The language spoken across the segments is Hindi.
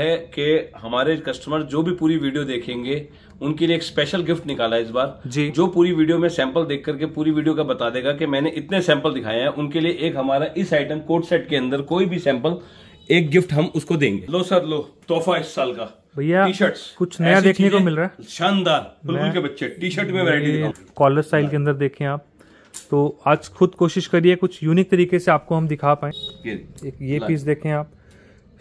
है कि हमारे कस्टमर जो भी पूरी वीडियो देखेंगे उनके लिए एक स्पेशल गिफ्ट निकाला है इस बार जी जो पूरी वीडियो में सैंपल देख करके पूरी वीडियो का बता देगा कि मैंने इतने सैंपल दिखाए हैं उनके लिए एक हमारा इस आइटम कोट सेट के अंदर कोई भी सैंपल एक गिफ्ट हम उसको देंगे लो सर लो तोहफा इस साल का भैया टी शर्ट कुछ नया देखने को मिल रहा है शानदार बुलबुल के बच्चे टी शर्ट में वेराइटी कॉलर स्टाइल के अंदर देखे आप तो आज खुद कोशिश करिए कुछ यूनिक तरीके से आपको हम दिखा पाए ये पीस देखे आप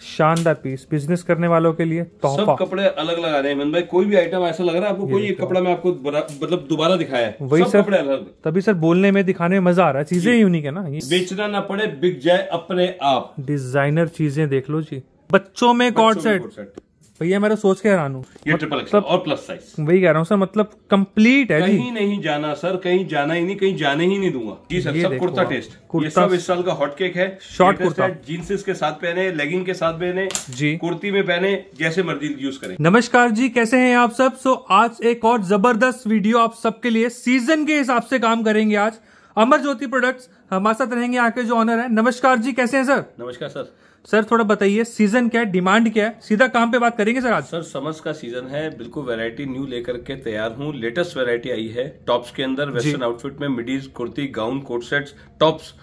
शानदार पीस बिजनेस करने वालों के लिए सब कपड़े अलग लगा रहे हैं भाई कोई भी आइटम ऐसा लग रहा है आपको कोई तो एक कपड़ा में आपको मतलब दोबारा दिखाया है वही सब कपड़े अलग तभी सर बोलने में दिखाने में मजा आ रहा है चीजें यूनिक है ना बेचना ना पड़े बिक जाए अपने आप डिजाइनर चीजें देख लो जी बच्चों में कॉन्सेट सेट भैया मैं तो सोच के हैरान हूँ ये ट्रिपल मतलब एक्सल और प्लस साइज वही कह रहा हूँ सर मतलब कंप्लीट है कहीं नहीं जाना सर कहीं जाना ही नहीं कहीं जाने ही नहीं दूंगा जी सर सब कुर्ता टेस्ट कुर्ता इस साल का हॉट केक है शॉर्ट कुर्ता जीन्सेस के साथ पहने लेगिंग के साथ पहने जी कुर्ती में पहने जैसे मर्जी यूज करें नमस्कार जी कैसे है आप सब सो आज एक और जबरदस्त वीडियो आप सबके लिए सीजन के हिसाब से काम करेंगे आज अमर ज्योति प्रोडक्ट्स हमारे साथ रहेंगे यहाँ के जो ऑनर है नमस्कार जी कैसे हैं सर नमस्कार सर सर थोड़ा बताइए सीजन क्या है डिमांड क्या है सीधा काम पे बात करेंगे सर आज सर समर्स का सीजन है बिल्कुल वैरायटी न्यू लेकर के तैयार हूँ लेटेस्ट वैरायटी आई है टॉप्स के अंदर वेस्टर्न आउटफिट में midis kurti gown coat sets tops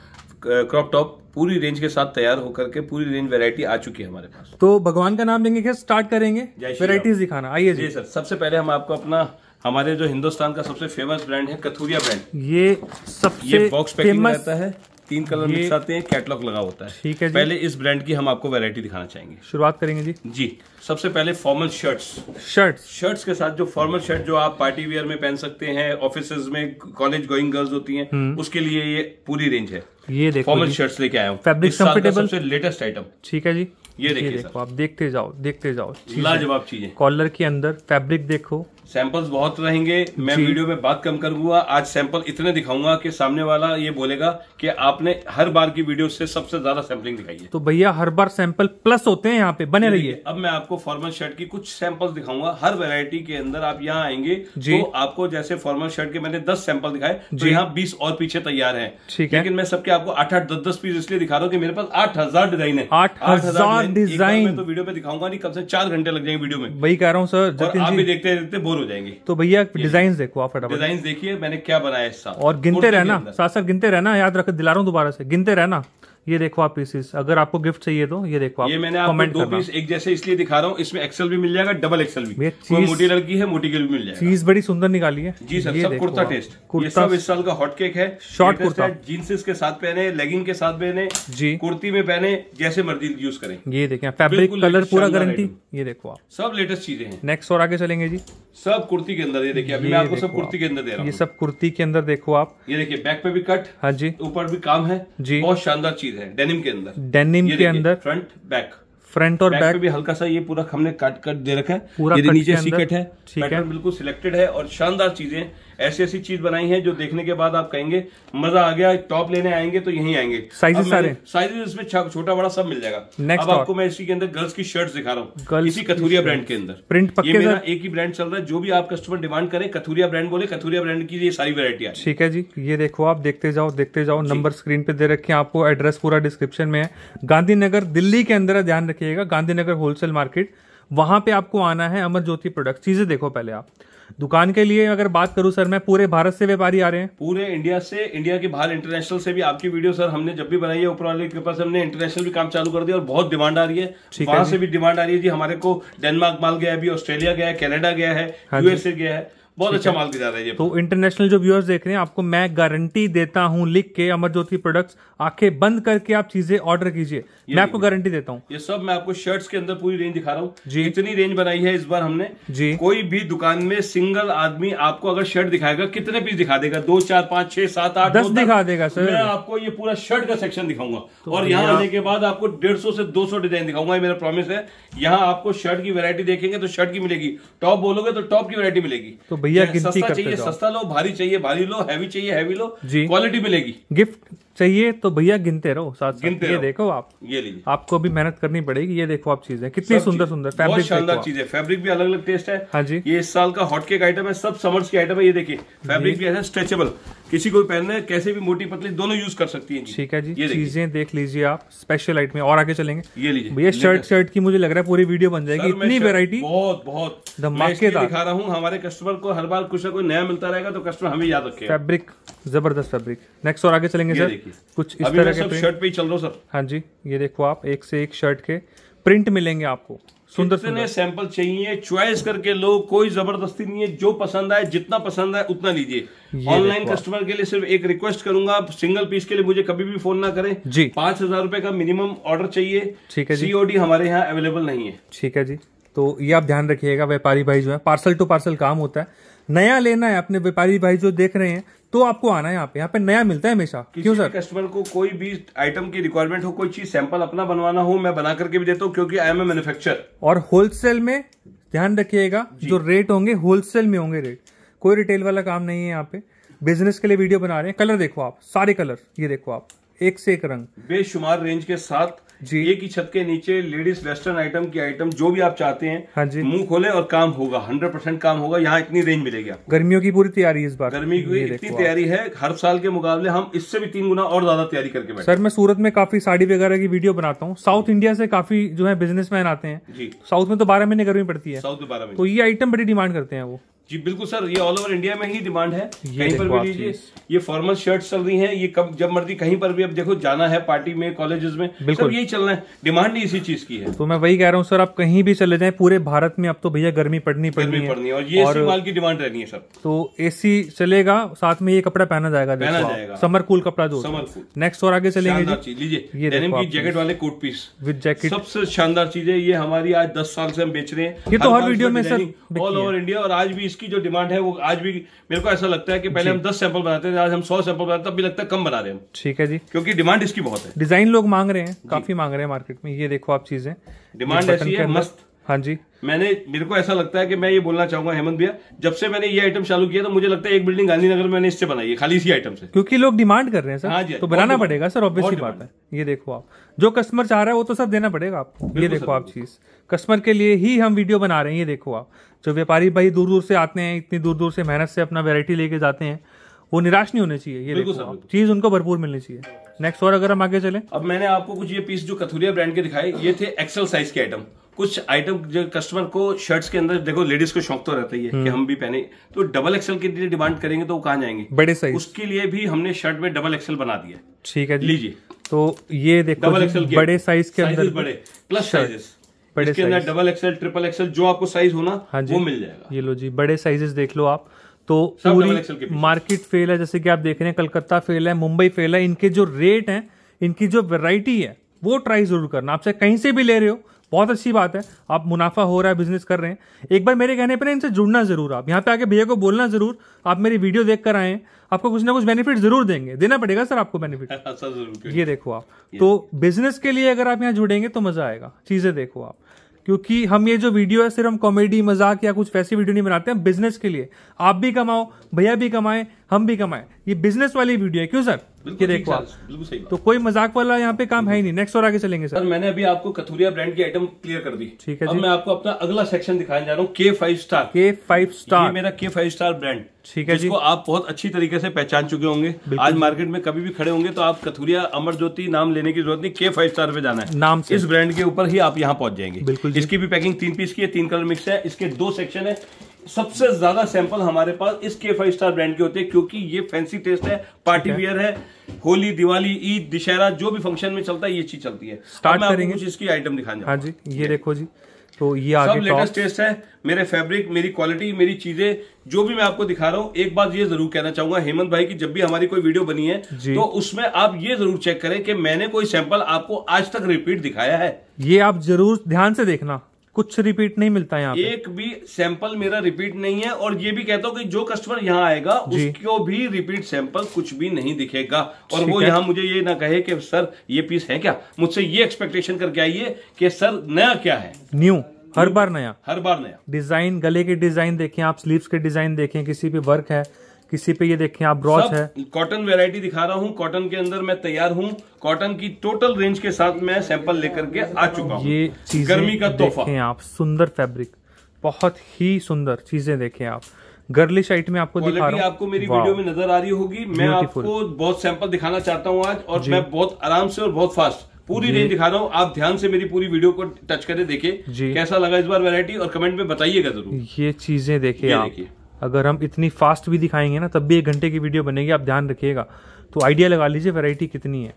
crop top पूरी रेंज के साथ तैयार होकर के पूरी रेंज वैरायटी आ चुकी है हमारे पास तो भगवान का नाम लेंगे क्या स्टार्ट करेंगे वेराइटीज दिखाना आइए जी सर सबसे पहले हम आपको अपना हमारे जो हिंदुस्तान का सबसे फेमस ब्रांड है कथुरिया ब्रांड ये सबसे ये बॉक्स पैकिंग रहता है तीन कलर मिक्स आते हैं कैटलॉग लगा होता है ठीक है जी। पहले इस ब्रांड की हम आपको वैरायटी दिखाना चाहेंगे शुरुआत करेंगे जी जी सबसे पहले फॉर्मल शर्ट्स शर्ट्स शर्ट्स के साथ जो फॉर्मल शर्ट जो आप पार्टी वेयर में पहन सकते हैं ऑफिस में कॉलेज गोइंग गर्ल्स होती हैं हम्म। उसके लिए ये पूरी रेंज है ये फॉर्मल शर्ट लेके आया हूँ फेब्रिक सबसे लेटेस्ट आइटम ठीक है जी ये देखिए देखो आप देखते जाओ देखते जाओ लाजवाब चीजें कॉलर के अंदर फैब्रिक देखो सैंपल्स बहुत रहेंगे मैं वीडियो में बात कम करूंगा आज सैंपल इतने दिखाऊंगा कि सामने वाला ये बोलेगा कि आपने हर बार की वीडियो से सबसे ज्यादा सैंपलिंग दिखाई है तो भैया हर बार सैंपल प्लस होते हैं यहाँ पे बने रहिए अब मैं आपको फॉर्मल शर्ट की कुछ सैंपल्स दिखाऊंगा हर वेरायटी के अंदर आप यहाँ आएंगे तो आपको जैसे फॉर्मल शर्ट के मैंने दस सैंपल दिखाए जो तो यहाँ बीस और पीछे तैयार है लेकिन मैं सबके आपको आठ आठ दस दस पीस इसलिए दिखा रहा हूँ की मेरे पास आठ हजार डिजाइन है आठ हजार डिजाइन तो वीडियो में दिखाऊंगा नहीं कम से चार घंटे लग जाएंगे वीडियो में वही कह रहा हूँ सर आप भी देखते देखते बोल हो जाएंगे तो भैया डिजाइन देखो आप फटाफट डिजाइन देखिए मैंने क्या बनाया इस साल और गिनते रहना साथ साथ गिनते रहना याद रख दिला रहा हूँ दोबारा से गिनते रहना ये देखो आप पीसेस अगर आपको गिफ्ट चाहिए तो ये देखो आप ये मैंने आपको दो पीस एक जैसे इसलिए दिखा रहा हूँ इसमें एक्सल भी मिल जाएगा डबल एक्सल भी मोटी लड़की है मोटी के भी मिल जाएगा चीज बड़ी सुंदर निकाली है जी सर सब कुर्ता टेस्ट कुर्ता सब इस साल का हॉट केक है शॉर्ट कुर्ता जींस के साथ पहने लेगिंग के साथ पहने जी कुर्ती में पहने जैसे मर्जी यूज करें ये देखें फेब्रिक कलर पूरा गारंटी ये देखो आप सब लेटेस्ट चीजें हैं नेक्स्ट और आगे चलेंगे जी सब कुर्ती के अंदर ये देखिए अभी मैं आपको सब कुर्ती के अंदर दे रहा हूँ ये सब कुर्ती के अंदर देखो आप ये देखिए बैक पे भी कट हाँ जी ऊपर भी काम है जी बहुत शानदार चीज है डेनिम के अंदर डेनिम के अंदर फ्रंट बैक फ्रंट और बैक भी हल्का सा ये पूरा हमने काट कर दे रखा है पूरा नीचे सीकेट है बिल्कुल सिलेक्टेड है और शानदार चीजें ऐसी ऐसी चीज बनाई है जो देखने के बाद आप कहेंगे मजा आ गया टॉप लेने आएंगे तो यही आएंगे साइजेस इसमें छोटा बड़ा सब मिल जाएगा Next अब आपको मैं इसी के अंदर गर्ल्स की शर्ट दिखा रहा हूँ इसी कथुरिया ब्रांड के अंदर प्रिंट मेरा एक ही ब्रांड चल रहा है जो भी आप कस्टमर डिमांड करें कथुरिया ब्रांड बोले कथुरिया ब्रांड की ये सारी वेरायटी ठीक है जी ये देखो आप देखते जाओ देखते जाओ नंबर स्क्रीन पे दे रखे आपको एड्रेस पूरा डिस्क्रिप्शन में है गांधीनगर दिल्ली के अंदर ध्यान रखिएगा गांधीनगर होलसेल मार्केट वहां पे आपको आना है अमर ज्योति प्रोडक्ट चीजें देखो पहले आप दुकान के लिए अगर बात करूँ सर मैं पूरे भारत से व्यापारी आ रहे हैं पूरे इंडिया से इंडिया के बाहर इंटरनेशनल से भी आपकी वीडियो सर हमने जब भी बनाई है ऊपर वाले के से हमने इंटरनेशनल भी काम चालू कर दिया और बहुत डिमांड आ रही है वहां से भी डिमांड आ रही है जी हमारे को डेनमार्क माल गया है अभी ऑस्ट्रेलिया गया है कैनेडा गया है यूएसए हाँ गया है बहुत अच्छा माल रहा है ये तो इंटरनेशनल जो व्यूअर्स देख रहे हैं आपको मैं गारंटी देता हूँ लिख के अमर ज्योति प्रोडक्ट्स आंखें बंद करके आप चीजें ऑर्डर कीजिए मैं आपको गारंटी देता हूँ ये सब मैं आपको शर्ट्स के अंदर पूरी रेंज दिखा रहा हूँ जी इतनी रेंज बनाई है इस बार हमने जी कोई भी दुकान में सिंगल आदमी आपको अगर शर्ट दिखाएगा कितने पीस दिखा देगा दो चार पाँच छह सात आठ दस दिखा देगा सर मैं आपको ये पूरा शर्ट का सेक्शन दिखाऊंगा तो और यहाँ आने के बाद आपको डेढ़ से दो डिजाइन दिखाऊंगा ये मेरा प्रॉमिस है यहाँ आपको शर्ट की वेरायटी देखेंगे तो शर्ट की मिलेगी टॉप बोलोगे तो टॉप की वेरायटी मिलेगी तो भैया गिनती करते चाहिए सस्ता लो भारी चाहिए भारी लो हैवी चाहिए हैवी लो जी क्वालिटी मिलेगी गिफ्ट चाहिए तो भैया गिनते रहो साथ साथ गिनते ये देखो आप ये लीजिए आपको भी मेहनत करनी पड़ेगी ये देखो आप चीजें कितनी सुंदर सुंदर फैब्रिक शानदार चीज है फैब्रिक भी अलग अलग टेस्ट है हाँ जी ये इस साल का हॉट केक आइटम है सब समर्स की आइटम है ये देखिए फैब्रिक भी ऐसा स्ट्रेचेबल किसी को पहनना है कैसे भी मोटी पतली दोनों यूज कर सकती है ठीक है जी चीजें देख लीजिए आप स्पेशल लाइट में और आगे चलेंगे ये लीजिए भैया शर्ट शर्ट की मुझे लग रहा है पूरी वीडियो बन जाएगी इतनी वेरायटी बहुत बहुत धमाकेदार दिखा रहा हूँ हमारे कस्टमर को हर बार कुछ ना कोई नया मिलता रहेगा तो कस्टमर हमें याद रखे फैब्रिक जबरदस्त फैब्रिक नेक्स्ट और आगे चलेंगे सर देखिए कुछ इस तरह के शर्ट पे ही चल रहा सर हाँ जी ये देखो आप एक से एक शर्ट के प्रिंट मिलेंगे आपको सुंदर सुंदर सैंपल चाहिए चॉइस करके लो कोई जबरदस्ती नहीं है जो पसंद आए जितना पसंद आए उतना लीजिए ऑनलाइन कस्टमर के लिए सिर्फ एक रिक्वेस्ट करूंगा सिंगल पीस के लिए मुझे कभी भी फोन ना करें जी पांच हजार रुपए का मिनिमम ऑर्डर चाहिए ठीक है सीओडी हमारे यहाँ अवेलेबल नहीं है ठीक है जी तो ये आप ध्यान रखिएगा व्यापारी भाई जो है पार्सल टू पार्सल काम होता है नया लेना है अपने व्यापारी भाई जो देख रहे हैं तो आपको आना है यहाँ पे यहाँ पे नया मिलता है हमेशा क्यों सर कस्टमर को कोई भी आइटम की रिक्वायरमेंट हो कोई चीज सैंपल अपना बनवाना हो मैं बना करके भी देता हूँ क्योंकि आई एम ए मैन्युफैक्चर और होलसेल में ध्यान रखिएगा जो रेट होंगे होलसेल में होंगे रेट कोई रिटेल वाला काम नहीं है यहाँ पे बिजनेस के लिए वीडियो बना रहे हैं कलर देखो आप सारे कलर ये देखो आप एक से एक रंग बेशुमार रेंज के साथ जी एक ही छत के नीचे लेडीज वेस्टर्न आइटम की आइटम जो भी आप चाहते हैं हाँ जी मुंह खोले और काम होगा हंड्रेड परसेंट काम होगा यहाँ इतनी रेंज मिलेगी आपको गर्मियों की पूरी तैयारी इस बार गर्मी की इतनी तैयारी है हर साल के मुकाबले हम इससे भी तीन गुना और ज्यादा तैयारी करके बैठे सर मैं सूरत में काफी साड़ी वगैरह की वीडियो बनाता हूँ साउथ इंडिया से काफी जो है बिजनेसमैन आते हैं साउथ में तो बारह महीने गर्मी पड़ती है साउथ में बारह महीने तो ये आइटम बड़ी डिमांड करते हैं वो जी बिल्कुल सर ये ऑल ओवर इंडिया में ही डिमांड है कहीं पर भी लीजिए ये फॉर्मल शर्ट चल रही हैं ये कब जब मर्जी कहीं पर भी अब देखो जाना है पार्टी में कॉलेजेस में बिल्कुल यही चलना है डिमांड ही इसी चीज की है तो मैं वही कह रहा हूँ सर आप कहीं भी चले जाए पूरे भारत में अब तो भैया गर्मी पड़नी पड़नी है और ये और माल की डिमांड रहनी है सर तो ए चलेगा साथ में ये कपड़ा पहना जाएगा पहना जाएगा समर कूल कपड़ा जो नेक्स्ट और आगे चलेंगे लीजिए ये जैकेट वाले कोट पीस विद जैकेट सबसे शानदार चीज है ये हमारी आज दस साल से हम बेच रहे हैं ये तो हर वीडियो में सर ऑल ओवर इंडिया और आज भी इसकी जो डिमांड है वो आज भी मेरे को ऐसा लगता है कि पहले हम दस सैंपल बनाते थे आज हम सौ सैंपल बनाते तब भी लगता है कम बना रहे हैं ठीक है जी क्योंकि डिमांड इसकी बहुत है डिजाइन लोग मांग रहे हैं काफी मांग रहे हैं मार्केट में ये देखो आप चीजें डिमांड ऐसी है मस्त हाँ जी मैंने मेरे को ऐसा लगता है कि मैं ये बोलना चाहूंगा हेमंत भैया जब से मैंने ये आइटम चालू किया तो मुझे लगता है एक बिल्डिंग गांधीनगर में मैंने इससे बनाई है खाली इसी आइटम से क्योंकि लोग डिमांड कर रहे हैं सर हाँ जी हाँ तो बनाना पड़ेगा सर ऑब्वियसली बात है ये देखो आप जो कस्टमर चाह रहा है वो तो सर देना पड़ेगा आपको ये देखो आप चीज कस्टमर के लिए ही हम वीडियो बना रहे हैं ये देखो आप जो व्यापारी भाई दूर दूर से आते हैं इतनी दूर दूर से मेहनत से अपना वेरायटी लेके जाते हैं वो निराश नहीं होने चाहिए ये देखो चीज उनको भरपूर मिलनी चाहिए नेक्स्ट और अगर हम आगे चले अब मैंने आपको कुछ ये पीस जो कथुरिया ब्रांड के दिखाए ये थे एक्सल साइज के आइटम कुछ आइटम जो कस्टमर को शर्ट्स के अंदर देखो लेडीज को शौक तो रहता ही है कि हम्म। हम भी पहने तो डबल एक्सएल के लिए डिमांड करेंगे तो वो कहाँ जाएंगे बड़े सही उसके लिए भी हमने शर्ट में डबल एक्सएल बना दिया ठीक है लीजिए तो ये देखो डबल एक्सएल बड़े साइज के अंदर बड़े प्लस साइजेस बड़े इसके अंदर डबल एक्सएल ट्रिपल एक्सएल जो आपको साइज होना हाँ जी, वो मिल जाएगा ये लो जी बड़े साइजेस देख लो आप तो पूरी मार्केट फेल है जैसे कि आप देख रहे हैं कलकत्ता फेल है मुंबई फेल है इनके जो रेट है इनकी जो वेराइटी है वो ट्राई जरूर करना आप चाहे कहीं से भी ले रहे हो बहुत अच्छी बात है आप मुनाफा हो रहा है बिजनेस कर रहे हैं एक बार मेरे कहने पर इनसे जुड़ना जरूर आप यहाँ पे आके भैया को बोलना जरूर आप मेरी वीडियो देख कर आए आपको कुछ ना कुछ बेनिफिट जरूर देंगे देना पड़ेगा सर आपको बेनिफिट ये देखो आप तो बिजनेस के लिए अगर आप यहाँ जुड़ेंगे तो मजा आएगा चीजें देखो आप क्योंकि हम ये जो वीडियो है सिर्फ हम कॉमेडी मजाक या कुछ वैसी वीडियो नहीं बनाते हैं बिजनेस के लिए आप भी कमाओ भैया भी कमाएं हम भी कमाए ये बिजनेस वाली वीडियो है क्यों सर ये देखो बिल्कुल सही तो कोई मजाक वाला यहाँ पे काम है ही नहीं नेक्स्ट और आगे चलेंगे सर मैंने अभी आपको कथुरिया ब्रांड की आइटम क्लियर कर दी ठीक है अब मैं आपको अपना अगला सेक्शन दिखाने जा रहा हूँ के फाइव स्टार के फाइव स्टार मेरा के फाइव स्टार ब्रांड ठीक है जिसको आप बहुत अच्छी तरीके से पहचान चुके होंगे आज मार्केट में कभी भी खड़े होंगे तो आप कथुरिया अमर ज्योति नाम लेने की जरूरत नहीं के फाइव स्टार पे जाना है नाम से इस ब्रांड के ऊपर ही आप यहाँ पहुंच जाएंगे बिल्कुल इसकी भी पैकिंग तीन पीस की है तीन कलर मिक्स है इसके दो सेक्शन है सबसे ज्यादा सैंपल हमारे पास इस के फाइव स्टार ब्रांड के होते हैं क्योंकि ये फैंसी टेस्ट है पार्टी वियर है होली दिवाली ईद दशहरा जो भी फंक्शन में चलता है ये चीज चलती है स्टार्ट करेंगे कुछ इसकी आइटम दिखाने हाँ जी ये देखो जी तो ये आगे सब लेटेस्ट टेस्ट है मेरे फैब्रिक मेरी क्वालिटी मेरी चीजें जो भी मैं आपको दिखा रहा हूँ एक बात ये जरूर कहना चाहूंगा हेमंत भाई की जब भी हमारी कोई वीडियो बनी है तो उसमें आप ये जरूर चेक करें कि मैंने कोई सैंपल आपको आज तक रिपीट दिखाया है ये आप जरूर ध्यान से देखना कुछ रिपीट नहीं मिलता यहाँ एक भी सैंपल मेरा रिपीट नहीं है और ये भी कहता हूँ कि जो कस्टमर यहाँ आएगा उसको भी रिपीट सैंपल कुछ भी नहीं दिखेगा और वो यहाँ मुझे ये ना कहे कि सर ये पीस है क्या मुझसे ये एक्सपेक्टेशन करके आइए कि सर नया क्या है न्यू हर बार नया हर बार नया डिजाइन गले के डिजाइन देखें आप स्लीव्स के डिजाइन देखें किसी पे वर्क है किसी पे ये देखें आप ब्रॉच है कॉटन वेराइटी दिखा रहा हूँ कॉटन के अंदर मैं तैयार हूँ कॉटन की टोटल रेंज के साथ मैं सैंपल लेकर के आ चुका हूँ ये गर्मी का तोहफा आप सुंदर फैब्रिक बहुत ही सुंदर चीजें देखें आप गर्लिश आइट में आपको दिखा रहा आपको मेरी वीडियो में नजर आ रही होगी मैं आपको बहुत सैंपल दिखाना चाहता हूँ आज और मैं बहुत आराम से और बहुत फास्ट पूरी रेंज दिखा रहा हूँ आप ध्यान से मेरी पूरी वीडियो को टच करें देखें कैसा लगा इस बार वैरायटी और कमेंट में बताइएगा जरूर ये चीजें देखें आप अगर हम इतनी फास्ट भी दिखाएंगे ना तब भी एक घंटे की वीडियो बनेगी आप ध्यान रखिएगा तो आइडिया लगा लीजिए वैरायटी कितनी है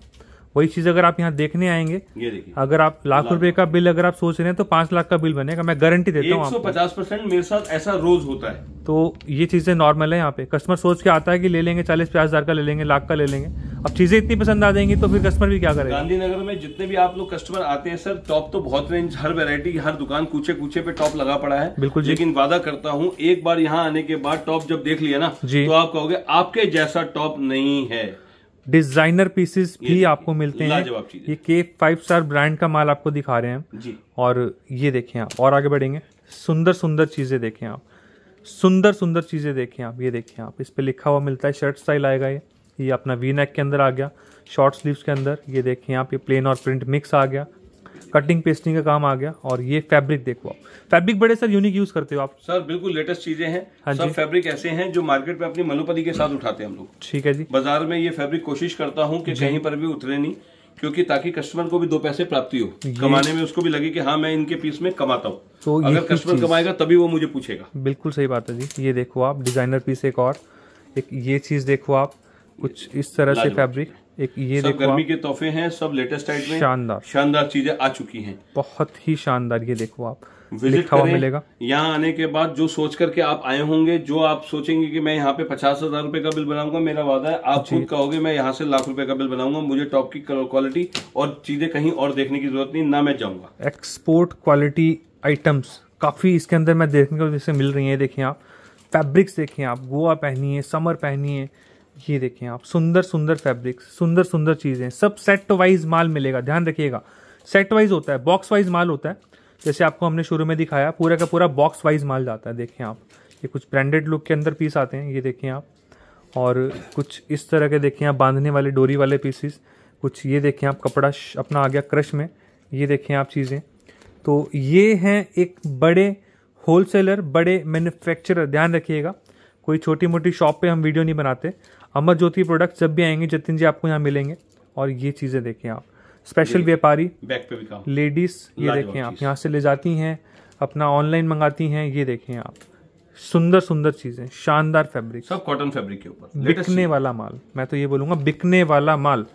वही चीज अगर आप यहाँ देखने आएंगे ये देखिए अगर आप लाख रुपए का बिल अगर आप सोच रहे हैं तो पांच लाख का बिल बनेगा मैं गारंटी देता हूँ पचास परसेंट मेरे साथ ऐसा रोज होता है तो ये चीजें नॉर्मल है यहाँ पे कस्टमर सोच के आता है कि ले लेंगे चालीस पचास हजार का ले लेंगे लाख का ले लेंगे अब चीजें इतनी पसंद आ जाएंगी तो फिर कस्टमर भी क्या करेगा गांधीनगर में जितने भी आप लोग कस्टमर आते हैं सर टॉप तो बहुत रेंज हर वेरायटी हर दुकान कूचे कूचे पे टॉप लगा पड़ा है बिल्कुल लेकिन वादा करता हूँ एक बार यहाँ आने के बाद टॉप जब देख लिया ना तो आप कहोगे आपके जैसा टॉप नहीं है डिजाइनर पीसेस भी आपको मिलते हैं ये के फाइव स्टार ब्रांड का माल आपको दिखा रहे हैं जी। और ये देखें आप और आगे बढ़ेंगे सुंदर सुंदर चीज़ें देखें आप सुंदर सुंदर चीज़ें देखें आप ये देखें आप इस पर लिखा हुआ मिलता है शर्ट स्टाइल आएगा ये ये अपना वी नेक के अंदर आ गया शॉर्ट स्लीव के अंदर ये देखें आप ये प्लेन और प्रिंट मिक्स आ गया कटिंग पेस्टिंग का काम आ गया और ये फैब्रिक देखो आप फैब्रिक बड़े सर यूनिक यूज करते हो आप सर बिल्कुल लेटेस्ट चीजें हैं हाँ सर फैब्रिक ऐसे हैं जो मार्केट में अपनी मनोपति के साथ उठाते हैं हम लोग ठीक है जी बाजार में ये फैब्रिक कोशिश करता हूँ कि कहीं पर भी उतरे नहीं क्योंकि ताकि कस्टमर को भी दो पैसे प्राप्ति हो कमाने में उसको भी लगे कि हाँ मैं इनके पीस में कमाता हूँ तो अगर कस्टमर कमाएगा तभी वो मुझे पूछेगा बिल्कुल सही बात है जी ये देखो आप डिजाइनर पीस एक और एक ये चीज देखो आप कुछ इस तरह से फैब्रिक एक ये सब गर्मी के तोहफे हैं सब लेटेस्ट टाइट में शानदार शानदार चीजें आ चुकी हैं बहुत ही शानदार ये देखो आप विजिट करें मिलेगा यहाँ आने के बाद जो सोच करके आप आए होंगे जो आप सोचेंगे कि मैं यहाँ पे पचास हजार रूपए का बिल बनाऊंगा मेरा वादा है आप खुद कहोगे मैं यहाँ से लाख रुपए का बिल बनाऊंगा मुझे टॉप की क्वालिटी और चीजें कहीं और देखने की जरूरत नहीं ना मैं जाऊंगा एक्सपोर्ट क्वालिटी आइटम्स काफी इसके अंदर मैं देखने को जैसे मिल रही है देखिए आप फैब्रिक्स देखें आप गोवा पहनी समर है ये देखें आप सुंदर सुंदर फैब्रिक्स सुंदर सुंदर चीज़ें सब सेट वाइज माल मिलेगा ध्यान रखिएगा सेट वाइज होता है बॉक्स वाइज माल होता है जैसे आपको हमने शुरू में दिखाया पूरा का पूरा बॉक्स वाइज माल जाता है देखें आप ये कुछ ब्रांडेड लुक के अंदर पीस आते हैं ये देखें आप और कुछ इस तरह के देखें आप बांधने वाले डोरी वाले पीसीस कुछ ये देखें आप कपड़ा अपना आ गया क्रश में ये देखें आप चीज़ें तो ये हैं एक बड़े होलसेलर बड़े मैन्युफैक्चरर ध्यान रखिएगा कोई छोटी मोटी शॉप पे हम वीडियो नहीं बनाते अमर ज्योति प्रोडक्ट जब भी आएंगे जतिन जी आपको यहाँ मिलेंगे और ये चीज़ें देखें आप स्पेशल व्यापारी बैक पे भी काम लेडीज़ ये देखें आप यहाँ से ले जाती हैं अपना ऑनलाइन मंगाती हैं ये देखें आप सुंदर सुंदर चीज़ें शानदार फैब्रिक सब कॉटन फैब्रिक के ऊपर बिकने वाला माल मैं तो ये बोलूंगा बिकने वाला माल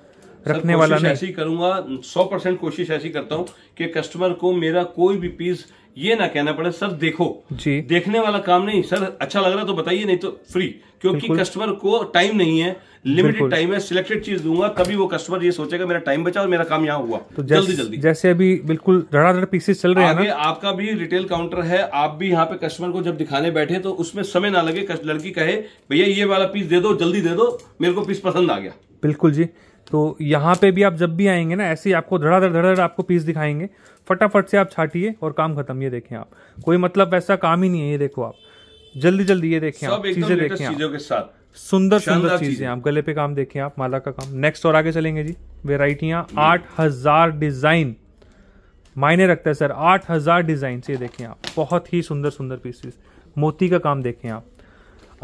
रखने वाला नहीं ऐसी करूंगा सौ परसेंट कोशिश ऐसी करता हूँ कि कस्टमर को मेरा कोई भी पीस ये ना कहना पड़े सर देखो जी देखने वाला काम नहीं सर अच्छा लग रहा तो बताइए नहीं तो फ्री क्योंकि कस्टमर को टाइम नहीं है लिमिटेड टाइम है सिलेक्टेड चीज दूंगा तभी वो कस्टमर ये सोचेगा मेरा टाइम बचा और मेरा काम यहाँ हुआ तो जल्दी जल्दी जैसे अभी बिल्कुल धड़ाधड़ पीसेस चल रहे हैं आपका भी रिटेल काउंटर है आप भी यहाँ पे कस्टमर को जब दिखाने बैठे तो उसमें समय ना लगे लड़की कहे भैया ये वाला पीस दे दो जल्दी दे दो मेरे को पीस पसंद आ गया बिल्कुल जी तो यहाँ पे भी आप जब भी आएंगे ना ऐसे ही आपको धड़ाधड़ धड़ाधड़ आपको पीस दिखाएंगे फटाफट से आप छाटिए और काम खत्म ये देखें आप कोई मतलब ऐसा काम ही नहीं है ये देखो आप जल्दी जल्दी ये देखें आप चीजें देखें चीजों के साथ सुंदर सुंदर चीजें आप गले पे काम देखें आप माला का काम नेक्स्ट और आगे चलेंगे जी वेराइटियाँ हम्म। आठ हजार डिजाइन मायने रखता है सर आठ हजार डिजाइन से देखें आप बहुत ही सुंदर सुंदर पीसेस मोती का काम देखें आप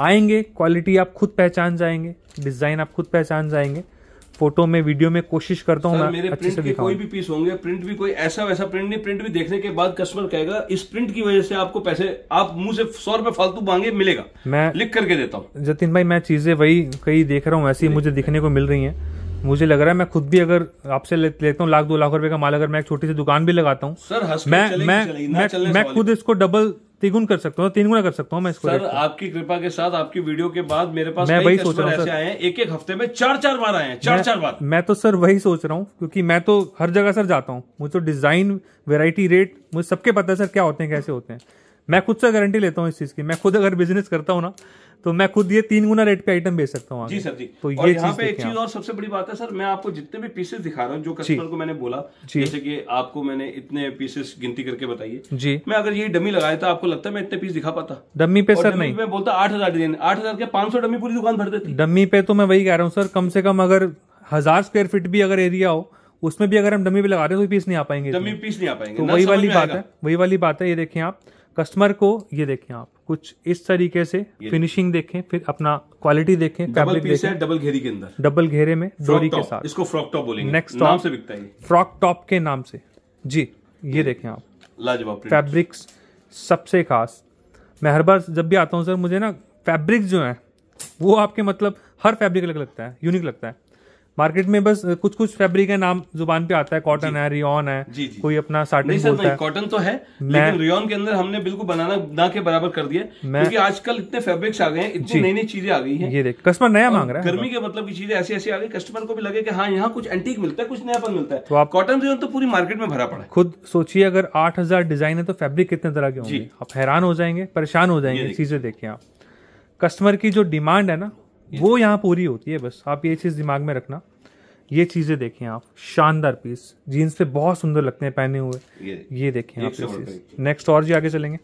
आएंगे क्वालिटी आप खुद पहचान जाएंगे डिजाइन आप खुद पहचान जाएंगे फोटो में वीडियो में कोशिश करता हूँ मेरे अच्छे प्रिंट के कोई भी पीस होंगे प्रिंट भी कोई ऐसा वैसा प्रिंट नहीं प्रिंट भी देखने के बाद कस्टमर कहेगा इस प्रिंट की वजह से आपको पैसे आप मुंह से सौ रुपए फालतू मांगे मिलेगा मैं लिख करके देता हूँ जतिन भाई मैं चीजें वही कई देख रहा हूँ ऐसी मुझे दिखने को मिल रही है मुझे लग रहा है मैं खुद भी अगर आपसे ले, लेता हूँ लाख दो लाख रुपए का माल अगर मैं एक छोटी सी दुकान भी लगाता हूँ मैं मैं मैं, मैं खुद इसको डबल तिगुन कर सकता हूँ तीन गुना कर सकता हूँ मैं इसको सर आपकी कृपा के साथ आपकी वीडियो के बाद मेरे पास मैं वही सोच रहा हूँ एक एक हफ्ते में चार चार बार आए हैं चार चार बार मैं तो सर वही सोच रहा हूँ क्योंकि मैं तो हर जगह सर जाता हूँ मुझे तो डिजाइन वेराइटी रेट मुझे सबके पता है सर क्या होते हैं कैसे होते हैं मैं खुद से गारंटी लेता हूँ इस चीज की मैं खुद अगर बिजनेस करता हूँ ना तो मैं खुद ये तीन गुना रेट पे आइटम बेच सकता हूँ जी सर जी तो ये यहाँ पे एक चीज और सबसे बड़ी बात है सर मैं आपको जितने भी पीसेस दिखा रहा हूँ जो कस्टमर को मैंने बोला जैसे कि आपको मैंने इतने पीसेस गिनती करके बताइए जी मैं अगर ये डमी लगाया था तो आपको लगता है मैं इतने पीस दिखा पाता डमी पे सर नहीं मैं बोलता आठ हजार आठ हजार के पांच सौ डमी पूरी दुकान भर देती डमी पे तो मैं वही कह रहा हूँ सर कम से कम अगर हजार स्क्वायर फीट भी अगर एरिया हो उसमें भी अगर हम डमी पे लगा रहे हैं तो पीस नहीं आ पाएंगे डमी पीस नहीं आ पाएंगे तो वही वाली बात है वही वाली बात है ये देखें आप कस्टमर को ये देखें आप कुछ इस तरीके से फिनिशिंग देखें फिर अपना क्वालिटी देखें डबल पीस है डबल घेरी के अंदर डबल घेरे में डोरी के साथ इसको फ्रॉक टॉप बोलेंगे नेक्स्ट नाम से बिकता है फ्रॉक टॉप के नाम से जी ये hmm. देखें आप लाजवाब फैब्रिक्स सबसे खास मैं हर बार जब भी आता हूँ सर मुझे ना फैब्रिक्स जो है वो आपके मतलब हर फैब्रिक अलग लगता है यूनिक लगता है मार्केट में बस कुछ कुछ फैब्रिक है नाम जुबान पे आता है कॉटन है रियोन है जी, जी, कोई अपना साटन बोलता है कॉटन तो है लेकिन रियोन के अंदर हमने बिल्कुल बनाना ना के बराबर कर दिया क्योंकि आजकल इतने फैब्रिक्स आ गए हैं इतनी नई नई चीजें आ गई हैं ये देख कस्टमर नया मांग रहा है गर्मी के मतलब की चीजें ऐसी ऐसी आ गई कस्टमर को भी लगे की हाँ यहाँ कुछ एंटीक मिलता है कुछ नयापन मिलता है तो आप कॉटन रियोन तो पूरी मार्केट में भरा पड़ा है खुद सोचिए अगर आठ डिजाइन है तो फैब्रिक कितने तरह के होंगे आप हैरान हो जाएंगे परेशान हो जाएंगे चीजें देखिए आप कस्टमर की जो डिमांड है ना वो यहाँ पूरी होती है बस आप ये चीज़ दिमाग में रखना ये चीज़ें देखें आप शानदार पीस जीन्स पे बहुत सुंदर लगते हैं पहने हुए ये, देखें आप नेक्स्ट और जी आगे चलेंगे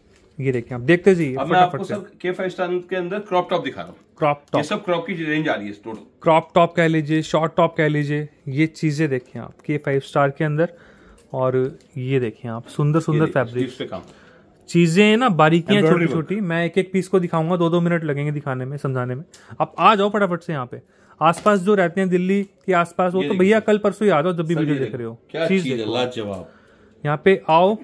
ये देखें आप देखते जी अब मैं आपको सर के फाइव स्टार के अंदर क्रॉप टॉप दिखा रहा हूँ क्रॉप टॉप सब क्रॉप की रेंज आ रही है टोटल क्रॉप टॉप कह लीजिए शॉर्ट टॉप कह लीजिए ये चीज़ें देखें आप के फाइव स्टार के अंदर और ये देखें आप सुंदर सुंदर फैब्रिक चीजें ना बारीकियां छोटी छोटी मैं एक एक पीस को दिखाऊंगा दो दो मिनट लगेंगे दिखाने में समझाने में आप आ जाओ फटाफट से यहाँ पे आसपास जो रहते हैं दिल्ली के आसपास वो तो भैया कल परसों ही आ जाओ जब भी वीडियो देख रहे हो चीज जवाब यहाँ पे आओ